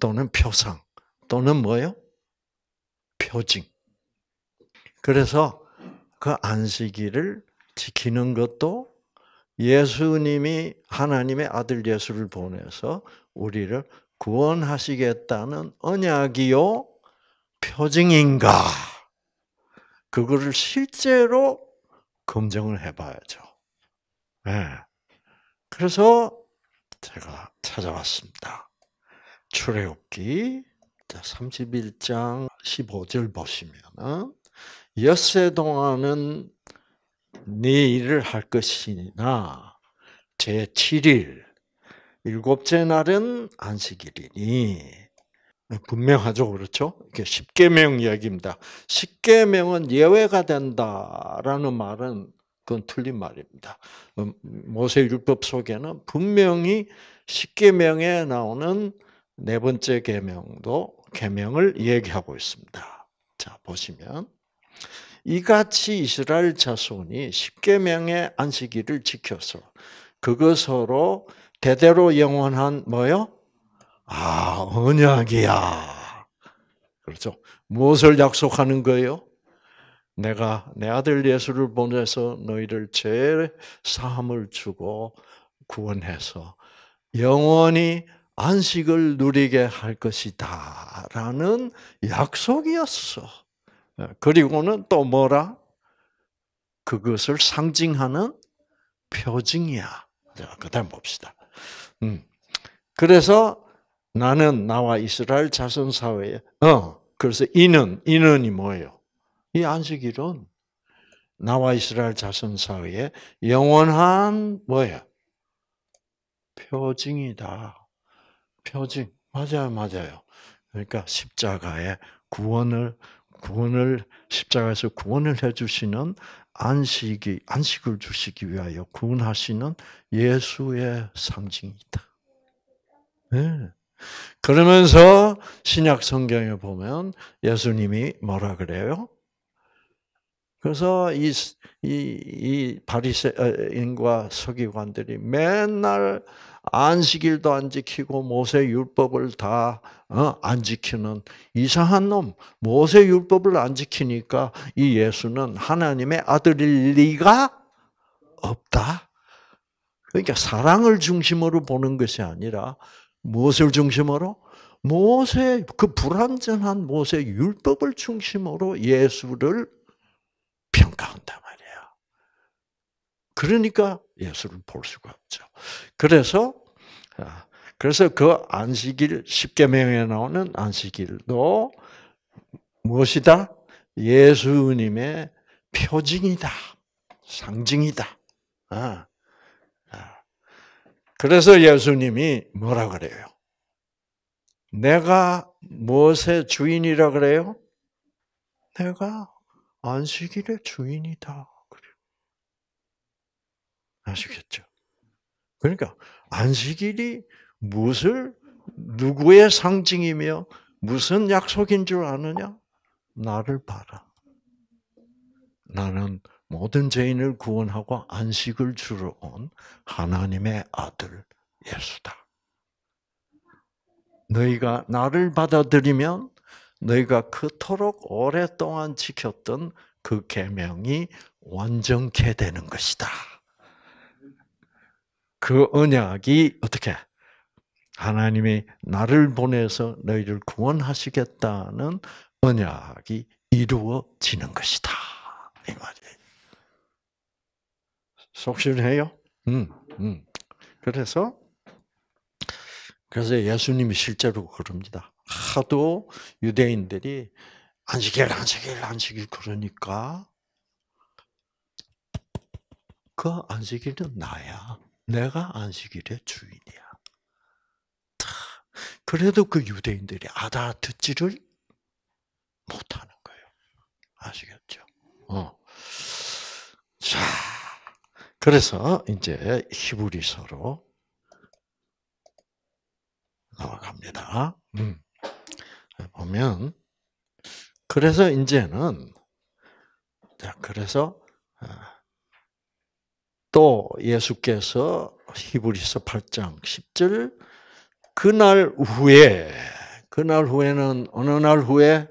또는 표상 또는 뭐요? 표징 그래서 그 안식일을 지키는 것도 예수님이 하나님의 아들 예수를 보내서 우리를 구원하시겠다는 언약이요 표징인가? 그거를 실제로 검증을 해봐야죠. 네. 그래서 제가 찾아왔습니다. 출애굽기 31장 15절 보시면 은 엿새 동안은 네 일을 할 것이나 제 7일 일곱째 날은 안식일이니 네, 분명하죠, 그렇죠? 이게 십계명 이야기입니다. 십계명은 예외가 된다라는 말은 그건 틀린 말입니다. 음, 모세 율법 속에는 분명히 십계명에 나오는 네 번째 계명도 계명을 얘기하고 있습니다. 자 보시면 이같이 이스라엘 자손이 십계명의 안식일을 지켜서 그것으로 대대로 영원한 뭐요? 아, 언약이야. 그렇죠. 무엇을 약속하는 거예요? 내가 내 아들 예수를 보내서 너희를 죄 사함을 주고 구원해서 영원히 안식을 누리게 할 것이다라는 약속이었어. 어, 그리고는 또 뭐라? 그것을 상징하는 표징이야. 그 다음 봅시다. 음. 그래서 나는 나와 이스라엘 자손 사회에 어 그래서 이는 이는이 뭐예요? 이 안식일은 나와 이스라엘 자손 사회에 영원한 뭐예요? 표징이다. 표징 맞아요 맞아요. 그러니까 십자가의 구원을 구원을 십자가에서 구원을 해 주시는 안식이 안식을 주시기 위하여 구원하시는 예수의 상징이다. 네. 그러면서 신약 성경에 보면 예수님이 뭐라 그래요? 그래서 이, 이 바리새인과 서기관들이 맨날 안식일도 안 지키고 모세 율법을 다안 어, 지키는 이상한 놈. 모세 율법을 안 지키니까 이 예수는 하나님의 아들일 리가 없다. 그러니까 사랑을 중심으로 보는 것이 아니라 무엇을 중심으로? 모세 그 불완전한 모세 율법을 중심으로 예수를 평가한다 말이에 그러니까 예수를 볼 수가 없죠. 그래서 그래서 그 안식일 쉽게 명에 나오는 안식일도 무엇이다? 예수님의 표징이다, 상징이다. 아, 아. 그래서 예수님이 뭐라 그래요? 내가 무엇의 주인이라 그래요? 내가 안식일의 주인이다. 그래요. 아시겠죠? 그러니까 안식일이 무엇을 누구의 상징이며 무슨 약속인 줄 아느냐? 나를 봐라. 나는 모든 죄인을 구원하고 안식을 주러 온 하나님의 아들 예수다. 너희가 나를 받아들이면 너희가 그토록 오랫동안 지켰던 그 계명이 완전케 되는 것이다. 그 언약이 어떻게 하나님이 나를 보내서 너희를 구원하시겠다는 언약이 이루어지는 것이다. 이 말이. 속시해요 음, 음. 그래서 그래서 예수님이 실제로 그럽니다. 하도 유대인들이 안식일, 안식일, 안식일 그러니까 그 안식일은 나야. 내가 안식일의 주인이야. 그래도 그 유대인들이 알아듣지를 못하는 거예요. 아시겠죠? 어. 자, 그래서 이제 히브리서로 나아갑니다. 음. 보면 그래서 이제는 자 그래서 아, 또 예수께서 히브리서 8장 10절 그날 후에 그날 후에는 어느 날 후에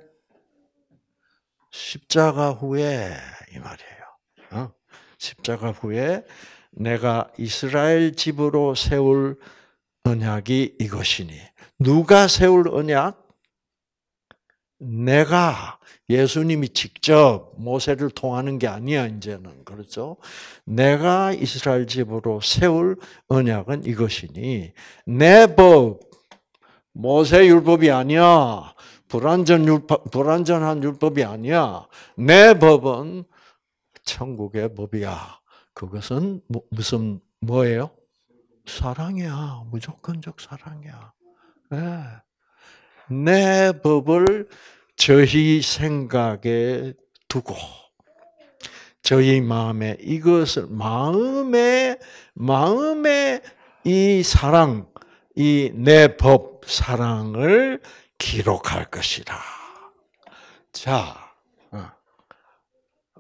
십자가 후에 이 말이에요. 어? 십자가 후에 내가 이스라엘 집으로 세울 언약이 이것이니 누가 세울 언약? 내가 예수님이 직접 모세를 통하는 게 아니야 이제는 그렇죠. 내가 이스라엘 집으로 세울 언약은 이것이니 내법 모세 율법이 아니야. 불완전 율법 불완전한 율법이 아니야. 내 법은 천국의 법이야. 그것은 뭐, 무슨 뭐예요? 사랑이야. 무조건적 사랑이야. 네. 내 법을 저희 생각에 두고 저희 마음에 이것을 마음에 마음에 이 사랑 이 내 법 사랑을 기록할 것이라. 자, 어.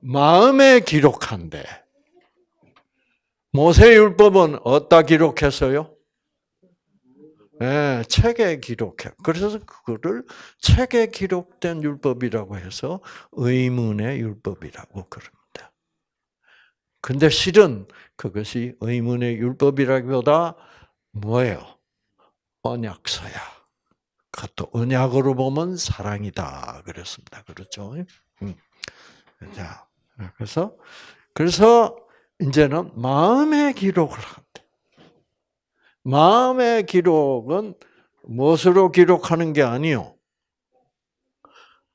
마음에 기록한데 모세율법은 어디다 기록했어요? 예, 책에 기록해. 그래서 그거를 책에 기록된 율법이라고 해서 의문의 율법이라고 그럽니다. 근데 실은 그것이 의문의 율법이라기보다 뭐예요? 언약서야. 그 언약으로 보면 사랑이다. 그랬습니다. 그렇죠? 음. 자, 그래서, 그래서 이제는 마음의 기록을 합니다. 마음의 기록은 무엇으로 기록하는 게 아니요.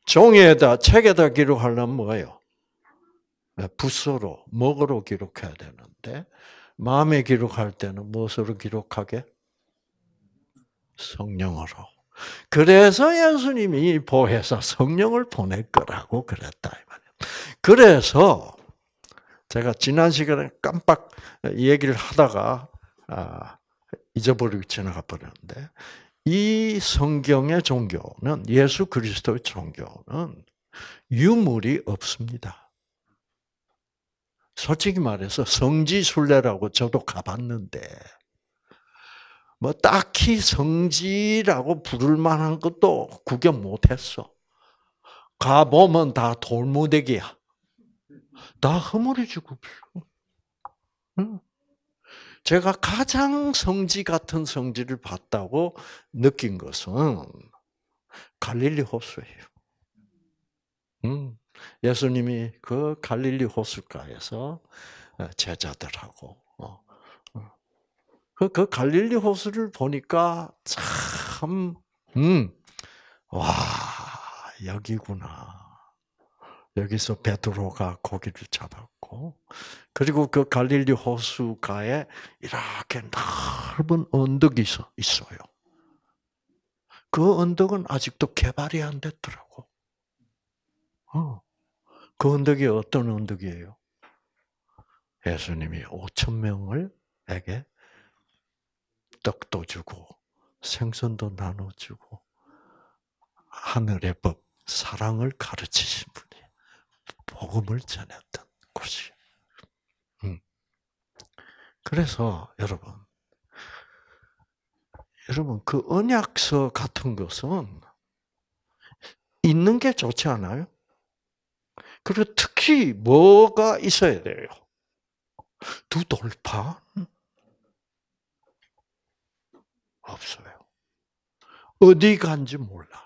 종이에다 책에다 기록하려면 뭐예요? 네, 붓으로 먹으로 기록해야 되는데 마음에 기록할 때는 무엇으로 기록하게? 성령으로. 그래서 예수님이 보혜사 성령을 보낼 거라고 그랬다 그래서 제가 지난 시간에 깜빡 얘기를 하다가 아, 잊어버리고 지나가 버렸는데 이 성경의 종교는 예수 그리스도의 종교는 유물이 없습니다. 솔직히 말해서 성지순례라고 저도 가봤는데 뭐 딱히 성지라고 부를 만한 것도 구경 못했어. 가보면 다 돌무대기야. 다 허물어지고. 응? 제가 가장 성지 같은 성지를 봤다고 느낀 것은 갈릴리 호수예요. 음, 예수님이 그 갈릴리 호수가에서 어, 제자들하고 어, 어. 그, 그 갈릴리 호수를 보니까 참, 음, 와, 여기구나. 여기서 베드로가 고기를 잡았고 그리고 그 갈릴리 호수가에 이렇게 넓은 언덕이 있어, 요그 언덕은 아직도 개발이 안 됐더라고. 어. 그 언덕이 어떤 언덕이에요? 예수님이 5천 명을 에게 떡도 주고 생선도 나눠주고 하늘의 법 사랑을 가르치신 분. 복음을 전했던 곳이에요. 음. 그래서 여러분, 여러분 그 언약서 같은 것은 있는 게 좋지 않아요? 그리고 특히 뭐가 있어야 돼요? 두 돌파 없어요. 어디 간지 몰라.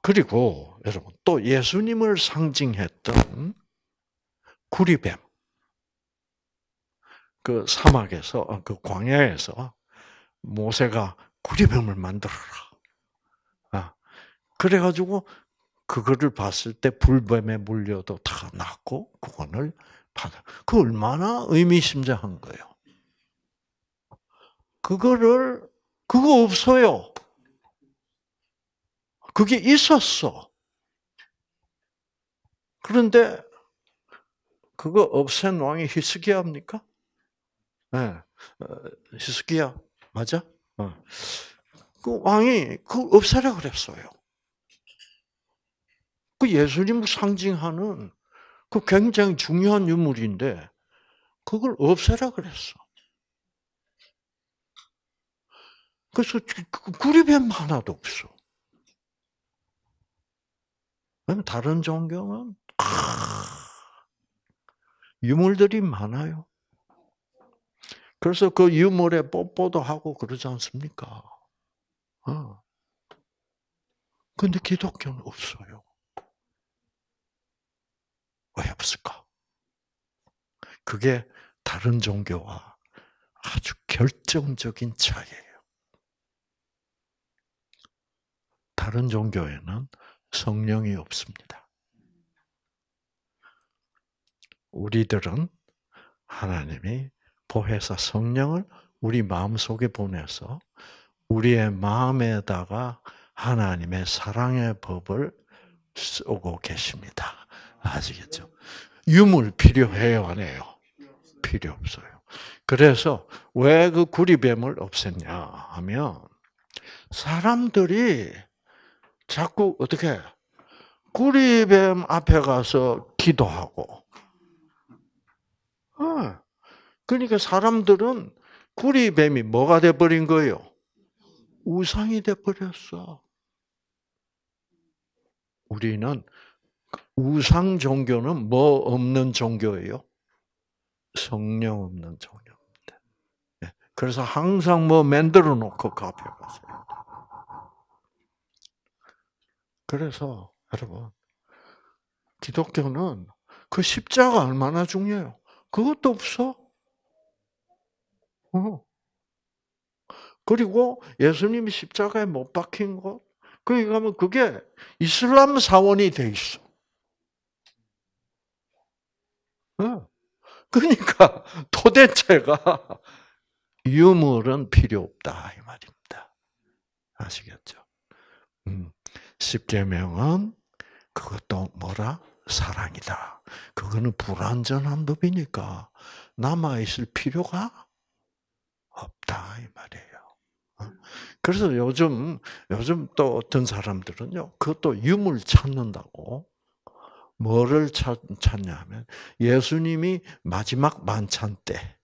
그리고 여러분 또 예수님을 상징했던 구리뱀. 그 사막에서 어, 그 광야에서 모세가 구리뱀을 만들어라. 아. 그래 가지고 그거를 봤을 때 불뱀에 물려도 다 낫고 구원을 받아. 그 얼마나 의미심장한 거예요. 그거를 그거 없어요. 그게 있었어. 그런데 그거 없앤 왕이 히스기야입니까? 네. 히스기야 맞아? 어. 그 왕이 그 없애라 그랬어요. 그 예수님을 상징하는 그 굉장히 중요한 유물인데 그걸 없애라 그랬어. 그래서 구리뱀 그, 그, 그 하나도 없어. 그럼 다른 종교는 아, 유물들이 많아요. 그래서 그 유물에 뽀뽀도 하고 그러지 않습니까? 어. 근데 기독교는 없어요. 왜 없을까? 그게 다른 종교와 아주 결정적인 차이예요. 다른 종교에는 성령이 없습니다. 우리들은 하나님이 보혜사 성령을 우리 마음속에 보내서 우리의 마음에다가 하나님의 사랑의 법을 쏘고 계십니다. 아시겠죠? 유물 필요해요, 안 해요? 필요 없어요. 그래서 왜 그 구리뱀을 없앴냐 하면 사람들이 자꾸 어떻게 구리뱀 앞에 가서 기도하고. 예. 그러니까 사람들은 구리뱀이 뭐가 돼버린 거예요? 우상이 돼버렸어. 우리는 우상 종교는 뭐 없는 종교예요? 성령 없는 종교입니다. 예. 그래서 항상 뭐 만들어 놓고 카페 그 가세요. 그래서 여러분 기독교는 그 십자가 얼마나 중요해요. 그것도 없어. 어. 그리고 예수님이 십자가에 못 박힌 곳, 거기 가면 그게 이슬람 사원이 돼 있어. 어. 그러니까 도대체가 유물은 필요 없다 이 말입니다. 아시겠죠? 음. 십계명은 그것도 뭐라? 사랑이다. 그거는 불완전한 법이니까 남아있을 필요가 없다. 이 말이에요. 어? 그래서 요즘, 요즘 또 어떤 사람들은요, 그것도 유물 찾는다고, 뭐를 찾, 냐 하면, 예수님이 마지막 만찬 때,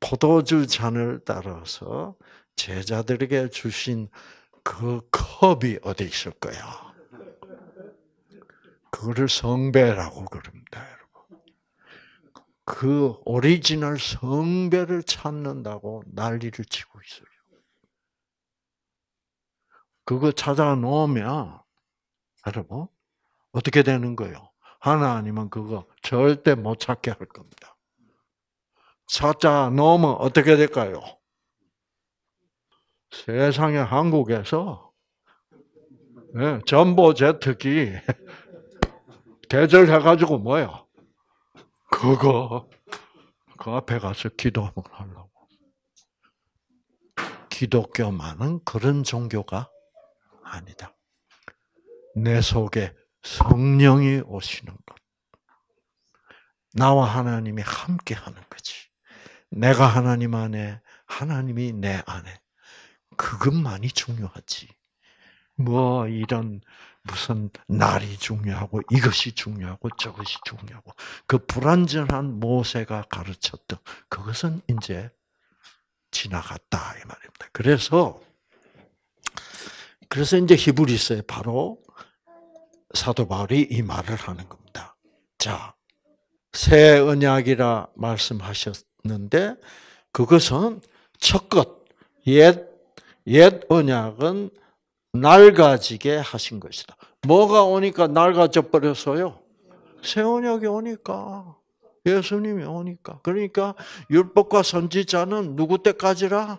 포도주 잔을 따라서 제자들에게 주신 그 컵이 어디 있을 거야? 그거를 성배라고 그럽니다, 여러분. 그 오리지널 성배를 찾는다고 난리를 치고 있어요. 그거 찾아 놓으면, 여러분, 어떻게 되는 거예요? 하나님은 그거 절대 못 찾게 할 겁니다. 찾아 놓으면 어떻게 될까요? 세상에 한국에서 네, 전보 제트기 대절해가지고 뭐요 그거 그 앞에 가서 기도 한 하려고. 기독교만은 그런 종교가 아니다. 내 속에 성령이 오시는 것. 나와 하나님이 함께 하는 거지. 내가 하나님 안에, 하나님이 내 안에. 그것만이 중요하지. 뭐 이런 무슨 날이 중요하고 이것이 중요하고 저것이 중요하고 그 불완전한 모세가 가르쳤던 그것은 이제 지나갔다 이 말입니다. 그래서 그래서 이제 히브리서에 바로 사도 바울이 이 말을 하는 겁니다. 자, 새 언약이라 말씀하셨는데 그것은 첫 것, 옛옛 언약은 낡아지게 하신 것이다. 뭐가 오니까 낡아져 버렸어요? 새 언약이 오니까. 예수님이 오니까. 그러니까 율법과 선지자는 누구 때까지라?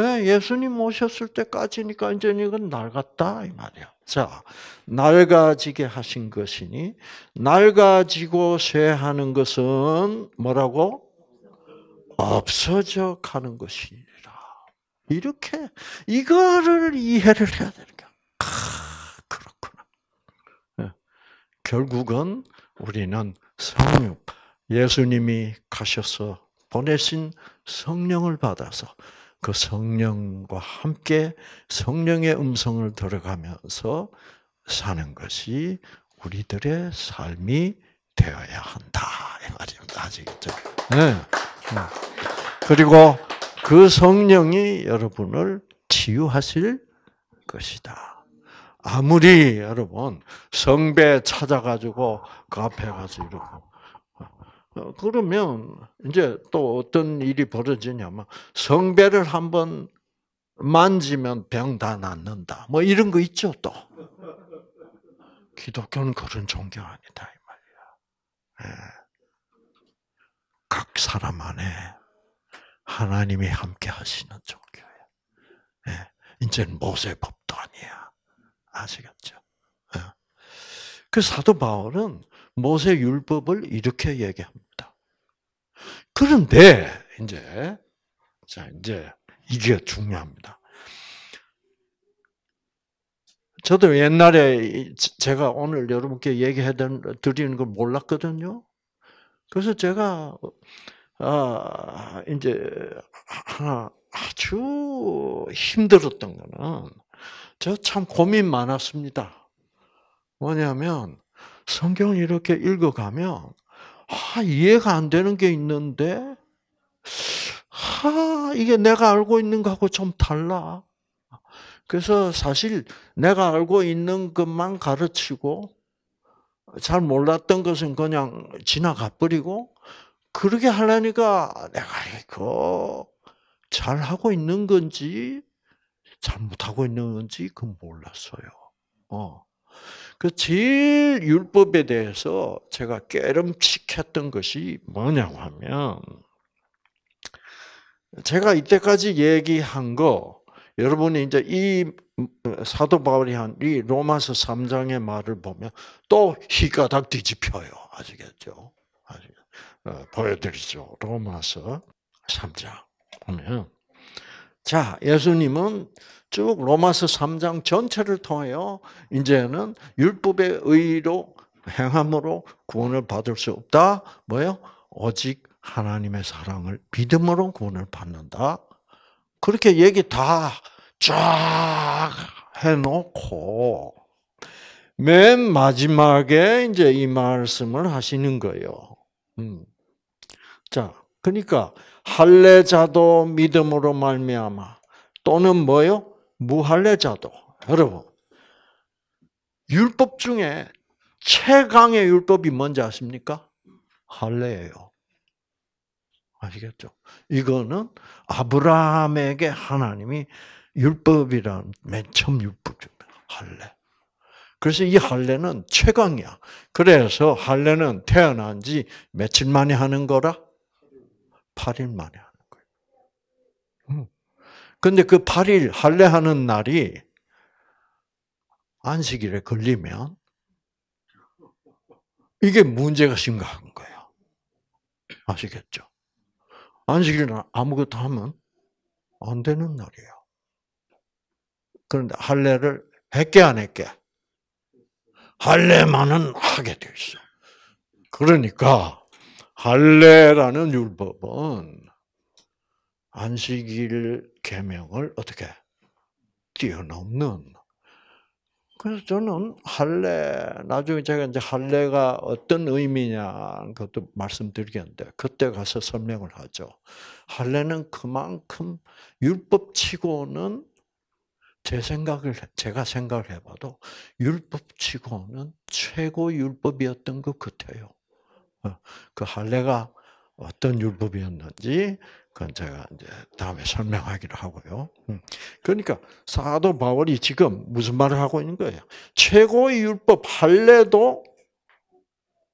예, 예수님 오셨을 때까지니까 이제 이건 낡았다 이 말이야. 자, 낡아지게 하신 것이니 낡아지고 쇠하는 것은 뭐라고? 없어져 가는 것이니. 이렇게 이거를 이해를 해야 되는 거야. 아, 그렇구나. 예. 결국은 우리는 성육 예수님이 가셔서 보내신 성령을 받아서 그 성령과 함께 성령의 음성을 들어가면서 사는 것이 우리들의 삶이 되어야 한다 이 말입니다. 아시겠죠? 네. 음. 그리고 그 성령이 여러분을 치유하실 것이다. 아무리 여러분 성배 찾아가지고 그 앞에 가서 이러고 어, 그러면 이제 또 어떤 일이 벌어지냐면 성배를 한번 만지면 병 다 낫는다. 뭐 이런 거 있죠 또. 기독교는 그런 종교 아니다 이 말이야. 예. 각 사람 안에 하나님이 함께 하시는 종교예요. 예. 이제는 모세 법도 아니야. 아시겠죠? 예. 그 사도 바울은 모세 율법을 이렇게 얘기합니다. 그런데 이제 자 이제 이게 중요합니다. 저도 옛날에 제가 오늘 여러분께 얘기해 드리는 걸 몰랐거든요. 그래서 제가 아, 이제 하나 아주 힘들었던 거는 저 참 고민 많았습니다. 뭐냐면 성경 이렇게 읽어가면 아, 이해가 안 되는 게 있는데 아, 이게 내가 알고 있는 거하고 좀 달라. 그래서 사실 내가 알고 있는 것만 가르치고 잘 몰랐던 것은 그냥 지나가 버리고 그렇게 하려니까 내가 이거 잘 하고 있는 건지 잘못하고 있는 건지 그건 몰랐어요. 어. 그 제일 율법에 대해서 제가 깨름칙했던 것이 뭐냐고 하면 제가 이때까지 얘기한 거 여러분이 이제 이 음, 음, 사도 바울이 한 이 로마서 3장의 말을 보면 또 희가닥 뒤집혀요. 아시겠죠? 어, 보여드리죠. 로마서 3장 보면 자 예수님은 쭉 로마서 3장 전체를 통하여 이제는 율법의 의로 행함으로 구원을 받을 수 없다. 뭐요? 오직 하나님의 사랑을 믿음으로 구원을 받는다. 그렇게 얘기 다 쫙 해놓고 맨 마지막에 이제 이 말씀을 하시는 거예요. 음. 자, 그러니까 할례자도 믿음으로 말미암아 또는 뭐요? 무할례자도. 여러분, 율법 중에 최강의 율법이 뭔지 아십니까? 할례예요. 아시겠죠? 이거는 아브라함에게 하나님이 율법이란 맨 처음 율법 중 할례. 그래서 이 할례는 최강이야. 그래서 할례는 태어난 지 며칠 만에 하는 거라 8일 만에 하는 거예요. 음. 근데 그 8일 할례하는 날이 안식일에 걸리면 이게 문제가 심각한 거예요. 아시겠죠? 안식일은 아무것도 하면 안 되는 날이에요. 그런데 할례를 했게 안 했게 할례만은 하게 돼 있어. 그러니까 할례라는 율법은 안식일 계명을 어떻게 뛰어넘는 그래서 저는 할례 나중에 제가 이제 할례가 어떤 의미냐 그것도 말씀드리겠는데 그때 가서 설명을 하죠. 할례는 그만큼 율법치고는 제 생각을 제가 생각을 해봐도 율법치고는 최고 율법이었던 것 같아요. 그 할례가 어떤 율법이었는지 그건 제가 이제 다음에 설명하기로 하고요. 음. 그러니까 사도 바울이 지금 무슨 말을 하고 있는 거예요? 최고의 율법 할례도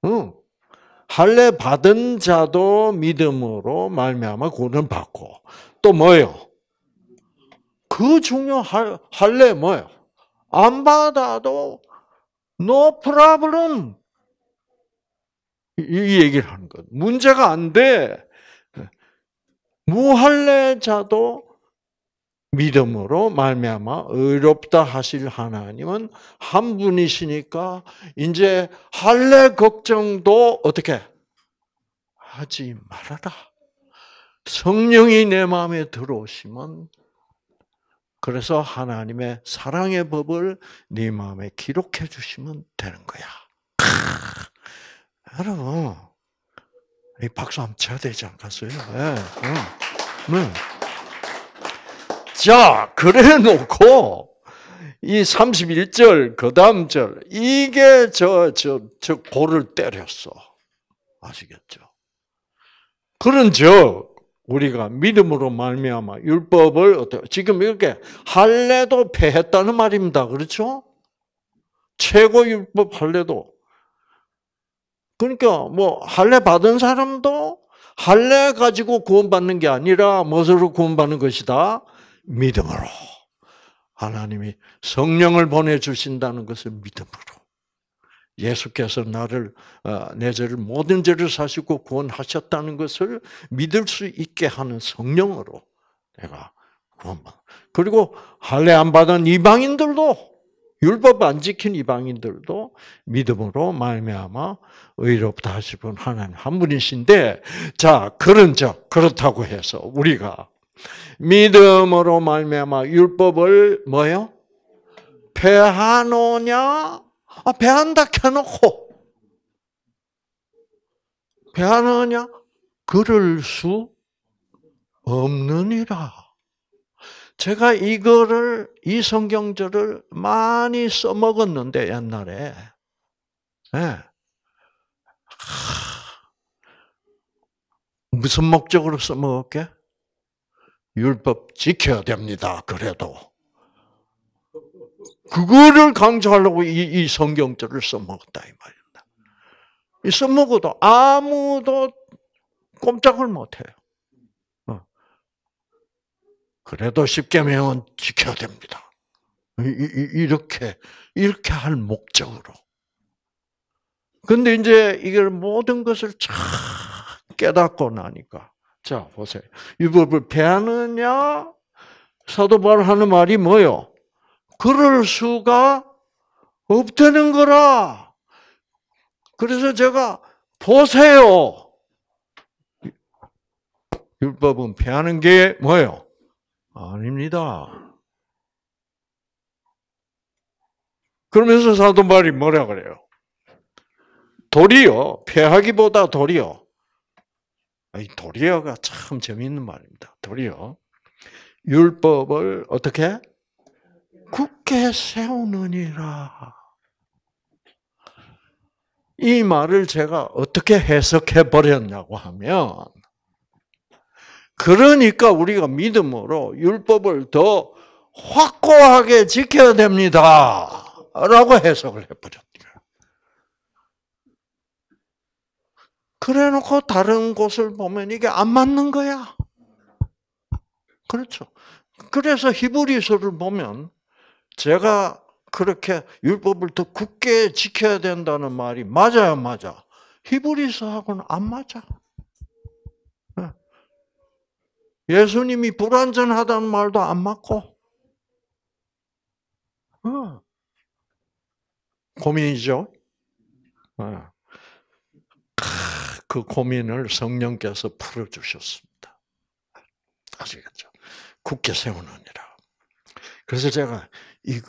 응. 음, 할례 받은 자도 믿음으로 말미암아 구원 받고 또 뭐예요? 그 중요할 할례 뭐예요? 안 받아도 no problem. 이 얘기를 하는 거예 문제가 안 돼. 무할례자도 뭐 믿음으로 말미암아 의롭다 하실 하나님은 한 분이시니까 이제 할례 걱정도 어떻게 하지 말아라. 성령이 내 마음에 들어오시면 그래서 하나님의 사랑의 법을 네 마음에 기록해 주시면 되는 거야. 여러분, 이 박수 한번 쳐야 되지 않겠어요? 네. 네. 자, 그래 놓고, 이 31절, 그 다음 절, 이게 저, 저, 저 고를 때렸어. 아시겠죠? 그런 즉, 우리가 믿음으로 말미암아 율법을 어때 지금 이렇게 할례도 폐했다는 말입니다. 그렇죠? 최고 율법 할례도 그러니까 뭐 할례 받은 사람도 할례 가지고 구원받는 게 아니라 무엇으로 구원받는 것이다? 믿음으로. 하나님이 성령을 보내 주신다는 것을 믿음으로. 예수께서 나를 어, 내 죄를 모든 죄를 사시고 구원하셨다는 것을 믿을 수 있게 하는 성령으로 내가 구원받. 그리고 할례 안 받은 이방인들도 율법 안 지킨 이방인들도 믿음으로 말미암아 의롭다 하시분 하나님 한 분이신데 자 그런즉 그렇다고 해서 우리가 믿음으로 말미암아 율법을 뭐요? 배하노냐? 아, 배한다 켜놓고 배하느냐? 그럴 수 없느니라. 제가 이거를 이 성경절을 많이 써먹었는데 옛날에 네. 무슨 목적으로 써먹을게? 율법 지켜야 됩니다. 그래도 그거를 강조하려고 이, 이 성경절을 써먹었다 이 말입니다. 써먹어도 아무도 꼼짝을 못해요. 그래도 십계명은 지켜야 됩니다. 이렇게 이렇게 할 목적으로. 근데 이제 이걸 모든 것을 참 깨닫고 나니까 자 보세요. 율법을 폐하느냐? 사도 바울 하는 말이 뭐요? 그럴 수가 없다는 거라. 그래서 제가 보세요. 율법은 폐하는 게 뭐예요? 아닙니다. 그러면서 사도 바이 뭐라 그래요? 도리어 폐하기보다 도리어 이 도리어가 참 재미있는 말입니다. 도리어 율법을 어떻게 굳게 세우느니라. 이 말을 제가 어떻게 해석해 버렸냐고 하면 그러니까 우리가 믿음으로 율법을 더 확고하게 지켜야 됩니다. 라고 해석을 해버렸다. 그래 놓고 다른 곳을 보면 이게 안 맞는 거야. 그렇죠. 그래서 히브리서를 보면 제가 그렇게 율법을 더 굳게 지켜야 된다는 말이 맞아야 맞아. 히브리서하고는 안 맞아. 예수님이 불완전하다는 말도 안 맞고, 어, 고민이죠. 어, 그 고민을 성령께서 풀어주셨습니다. 아시겠죠? 굳게 세우느니라. 그래서 제가 이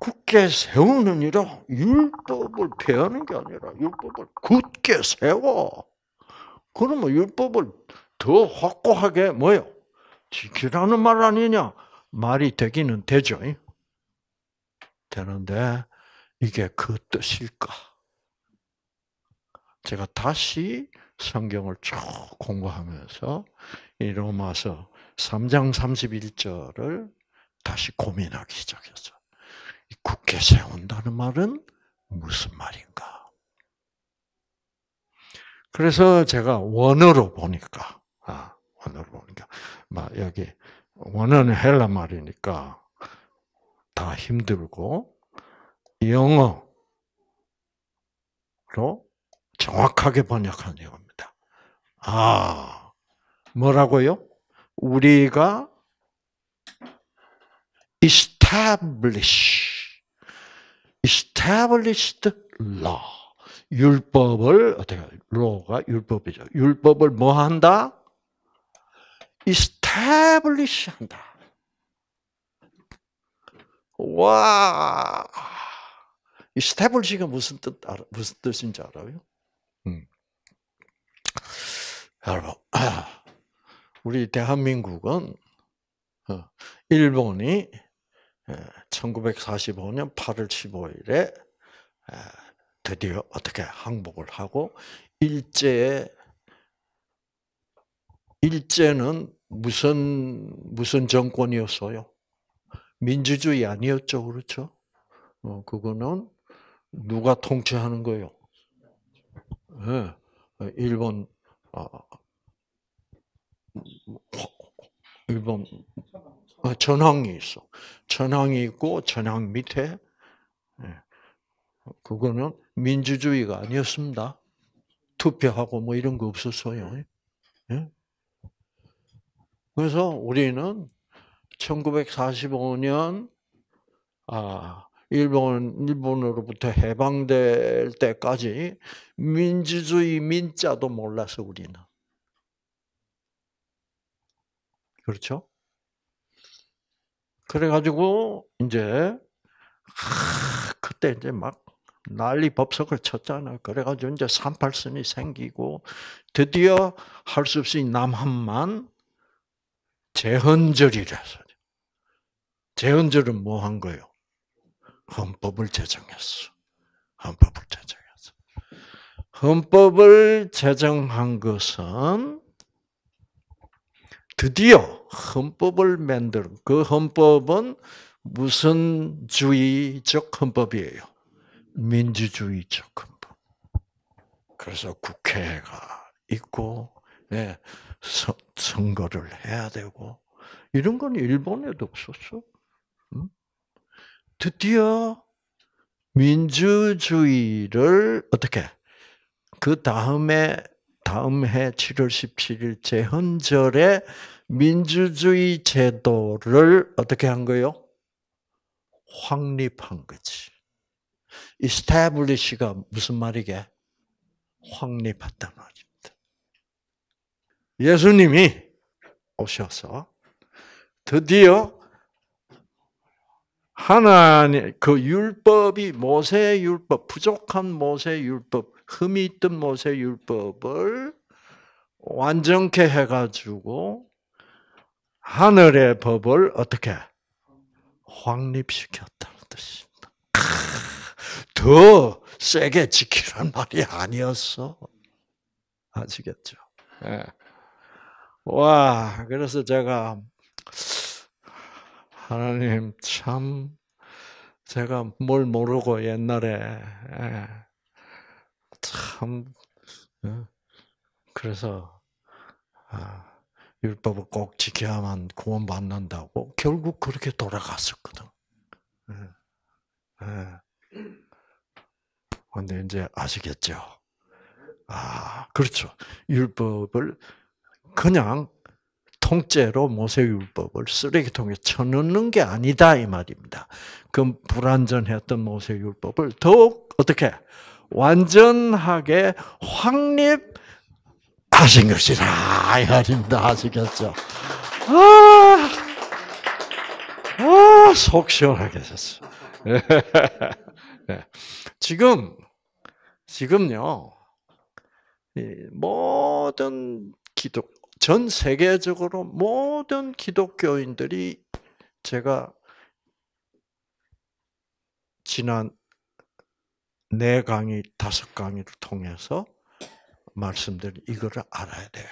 굳게 세우느니라 율법을 배하는 게 아니라 율법을 굳게 세워. 그러면 율법을 더 확고하게 뭐요? 지키라는 말 아니냐? 말이 되기는 되죠. 되는데 이게 그 뜻일까? 제가 다시 성경을 쭉 공부하면서 이 로마서 3장 31절을 다시 고민하기 시작했어요. 국회 세운다는 말은 무슨 말인가? 그래서 제가 원어로 보니까, 아, 원어로 막 여기 원어는 헬라 말이니까 다 힘들고 영어로 정확하게 번역한 이겁니다. 아 뭐라고요? 우리가 establish, established law. 율법을, 어떻게, law가 율법이죠. 율법을 뭐 한다? 태블릿이한다. 와, 이 스태블리가 무슨 뜻 알아, 무슨 뜻인지 알아요? 음. 여러분, 우리 대한민국은 어, 일본이 1945년 8월 15일에 드디어 어떻게 항복을 하고 일제의 일제는 무슨 무슨 정권이었어요? 민주주의 아니었죠, 그렇죠? 어, 그거는 누가 통치하는 거요? 예, 네. 일본 아, 일본 아, 어, 전황이 있어. 전황이 있고 전황 밑에 네. 그거는 민주주의가 아니었습니다. 투표하고 뭐 이런 거 없었어요. 네? 그래서 우리는 1945년 아 일본 일본으로부터 해방될 때까지 민주주의 민자도 몰라서 우리는 그렇죠? 그래가지고 이제 아, 그때 이제 막 난리 법석을 쳤잖아. 그래가지고 이제 38선이 생기고 드디어 할 수 없이 남한만 재헌절이라서. 재헌절은 뭐 한 거예요? 헌법을 제정했어. 헌법을 제정했어. 헌법을 제정한 것은 드디어 헌법을 만든 그 헌법은 무슨 주의적 헌법이에요? 민주주의적 헌법. 그래서 국회가 있고 예, 선거를 해야 되고 이런 건 일본에도 없었어. 응? 드디어 민주주의를 어떻게 그 다음에 다음 해 7월 17일 제헌절에 민주주의 제도를 어떻게 한 거요? 확립한 거지. establish가 무슨 말이게? 확립했단 말 예수님이 오셔서 드디어 하나님 그 율법이 모세의 율법 부족한 모세의 율법 흠이 있던 모세의 율법을 완전케 해가지고 하늘의 법을 어떻게 확립시켰다는 뜻입니다. 더 세게 지키란 말이 아니었어. 아시겠죠? 네. 와, 그래서 제가, 하나님, 참, 제가 뭘 모르고 옛날에, 예, 참, 예. 그래서, 아, 율법을 꼭 지켜야만 구원받는다고 결국 그렇게 돌아갔었거든. 예, 근데 이제 아시겠죠? 아, 그렇죠. 율법을 그냥 통째로 모세율법을 쓰레기통에 쳐넣는 게 아니다 이 말입니다. 그 불완전했던 모세율법을 더욱 어떻게 완전하게 확립하신 것이라 이 말입니다. 아시겠죠? 아, 아, 속 시원하게 됐어. 지금 지금요 모든 기독 전 세계적으로 모든 기독교인들이 제가 지난 네 강의, 다섯 강의를 통해서 말씀드린 이거를 알아야 돼요.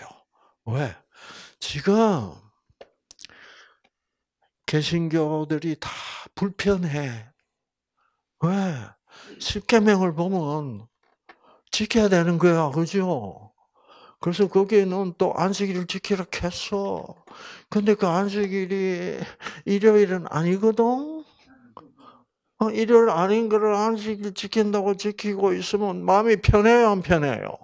왜? 지금 개신교들이 다 불편해. 왜? 십계명을 보면 지켜야 되는 거야, 그죠? 그래서 거기에는 또 안식일을 지키라 했어. 근데 그 안식일이 일요일은 아니거든? 어, 일요일 아닌 거를 안식일 지킨다고 지키고 있으면 마음이 편해요, 안 편해요?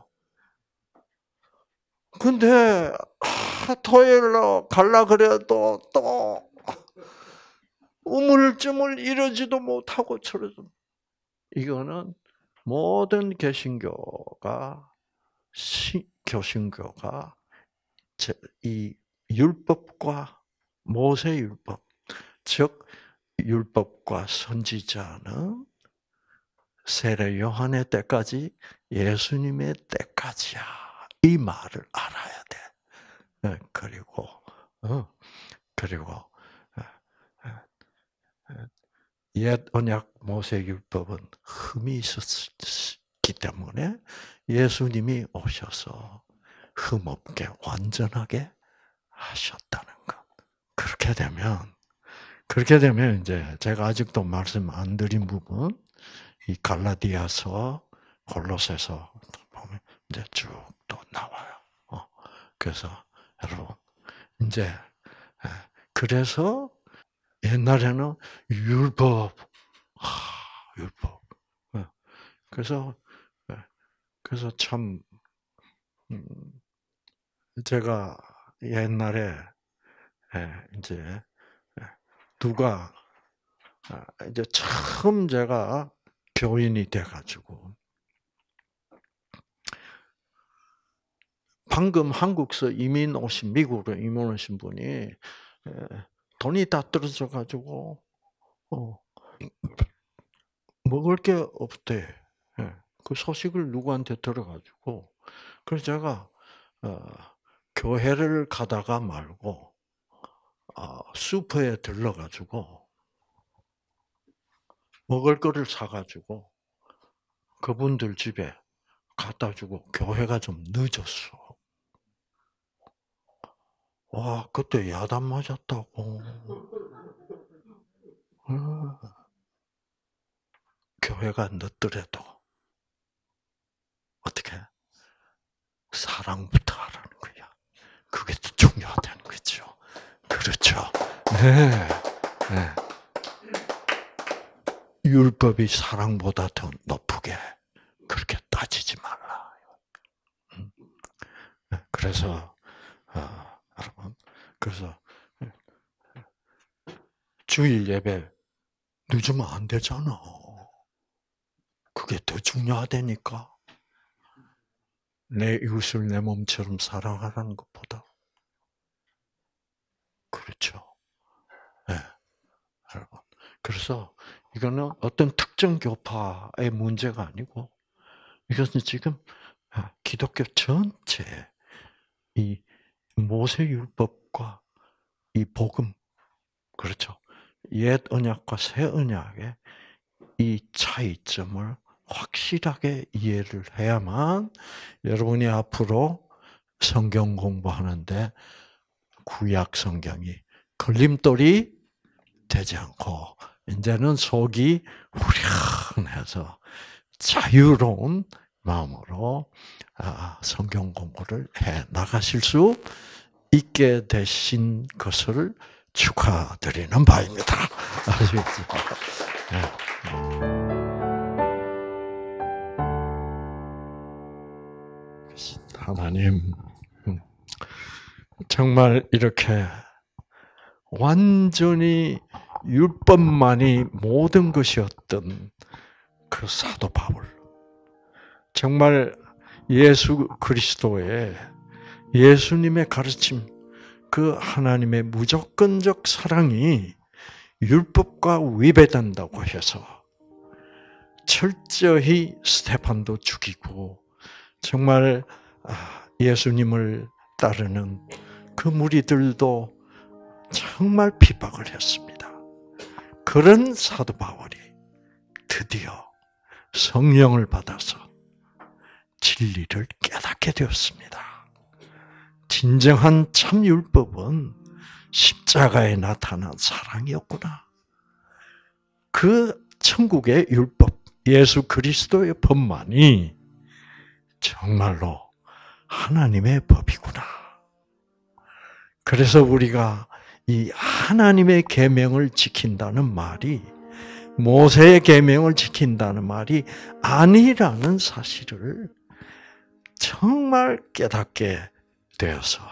근데, 하, 토요일로 갈라 그래도 또, 우물쭈물 이러지도 못하고 저러도 이거는 모든 개신교가 시, 교신교가 이 율법과 모세 율법, 즉 율법과 선지자는 세례 요한의 때까지 예수님의 때까지야 이 말을 알아야 돼. 어, 그리고 어, 그리고 어, 옛 언약 모세 율법은 흠이 있었기 때문에 예수님이 오셔서 흠없게 완전하게 하셨다는 것. 그렇게 되면 그렇게 되면 이제 제가 아직도 말씀 안 드린 부분 이 갈라디아서 골로새서 보면 이제 쭉 또 나와요. 어. 그래서 여러분 이제 예, 그래서 옛날에는 율법 아, 율법 어, 그래서 그래서 참 음, 제가 옛날에 예, 이제 예, 누가 아, 이제 처음 제가 교인이 돼가지고 방금 한국서 이민 오신 미국으로 이민 오신 분이 예, 돈이 다 떨어져 가지고 어, 먹을 게 없대. 그 소식을 누구한테 들어가지고 그래서 제가 어, 교회를 가다가 말고 어, 슈퍼에 들러가지고 먹을 거를 사가지고 그분들 집에 갖다 주고 교회가 좀 늦었어. 와 그때 야단 맞았다고. 어, 교회가 늦더라도. 어떻게 사랑부터 하라는 거야. 그게 더 중요하다는 거죠. 그렇죠. 네. 네. 율법이 사랑보다 더 높게 그렇게 따지지 말라. 음? 네, 그래서 어, 여러분, 그래서 주일 예배 늦으면 안 되잖아. 그게 더 중요하다니까. 내 이웃을 내 몸처럼 사랑하라는 것보다 그렇죠. 예. 네. 여러분. 그래서 이거는 어떤 특정 교파의 문제가 아니고 이것은 지금 아, 기독교 전체 이 모세율법과 이 복음 그렇죠. 옛 언약과 새 언약의 이 차이점을 확실하게 이해를 해야만 여러분이 앞으로 성경 공부하는데 구약 성경이 걸림돌이 되지 않고 이제는 속이 후련해서 자유로운 마음으로 아, 성경 공부를 해 나가실 수 있게 되신 것을 축하드리는 바입니다. 아시겠죠? 하나님, 정말 이렇게 완전히 율법만이 모든 것이었던 그 사도 바울. 정말 예수 그리스도의 예수님의 가르침, 그 하나님의 무조건적 사랑이 율법과 위배된다고 해서 철저히 스테판도 죽이고 정말 아, 예수님을 따르는 그 무리들도 정말 핍박을 했습니다. 그런 사도 바울이 드디어 성령을 받아서 진리를 깨닫게 되었습니다. 진정한 참율법은 십자가에 나타난 사랑이었구나. 그 천국의 율법, 예수 그리스도의 법만이 정말로 하나님의 법이구나. 그래서 우리가 이 하나님의 계명을 지킨다는 말이 모세의 계명을 지킨다는 말이 아니라는 사실을 정말 깨닫게 되어서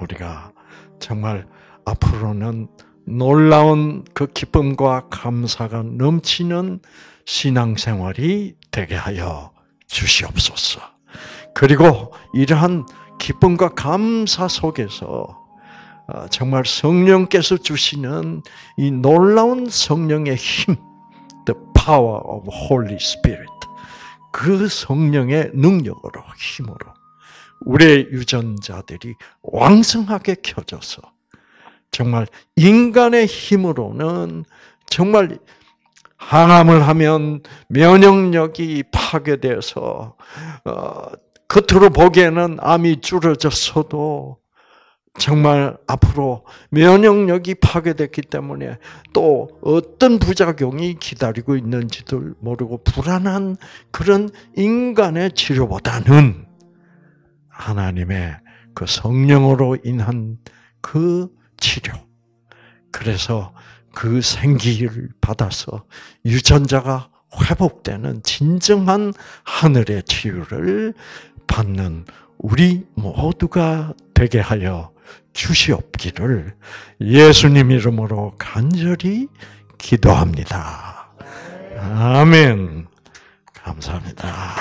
우리가 정말 앞으로는 놀라운 그 기쁨과 감사가 넘치는 신앙생활이 되게 하여 주시옵소서. 그리고 이러한 기쁨과 감사 속에서 어, 정말 성령께서 주시는 이 놀라운 성령의 힘, the power of Holy Spirit, 그 성령의 능력으로 힘으로 우리의 유전자들이 왕성하게 켜져서 정말 인간의 힘으로는 정말 항암을 하면 면역력이 파괴돼서 어, 겉으로 보기에는 암이 줄어졌어도 정말 앞으로 면역력이 파괴됐기 때문에 또 어떤 부작용이 기다리고 있는지도 모르고 불안한 그런 인간의 치료보다는 하나님의 그 성령으로 인한 그 치료. 그래서 그 생기를 받아서 유전자가 회복되는 진정한 하늘의 치유를 받는 우리 모두가 되게 하여 주시옵기를 예수님 이름으로 간절히 기도합니다. 아멘. 감사합니다.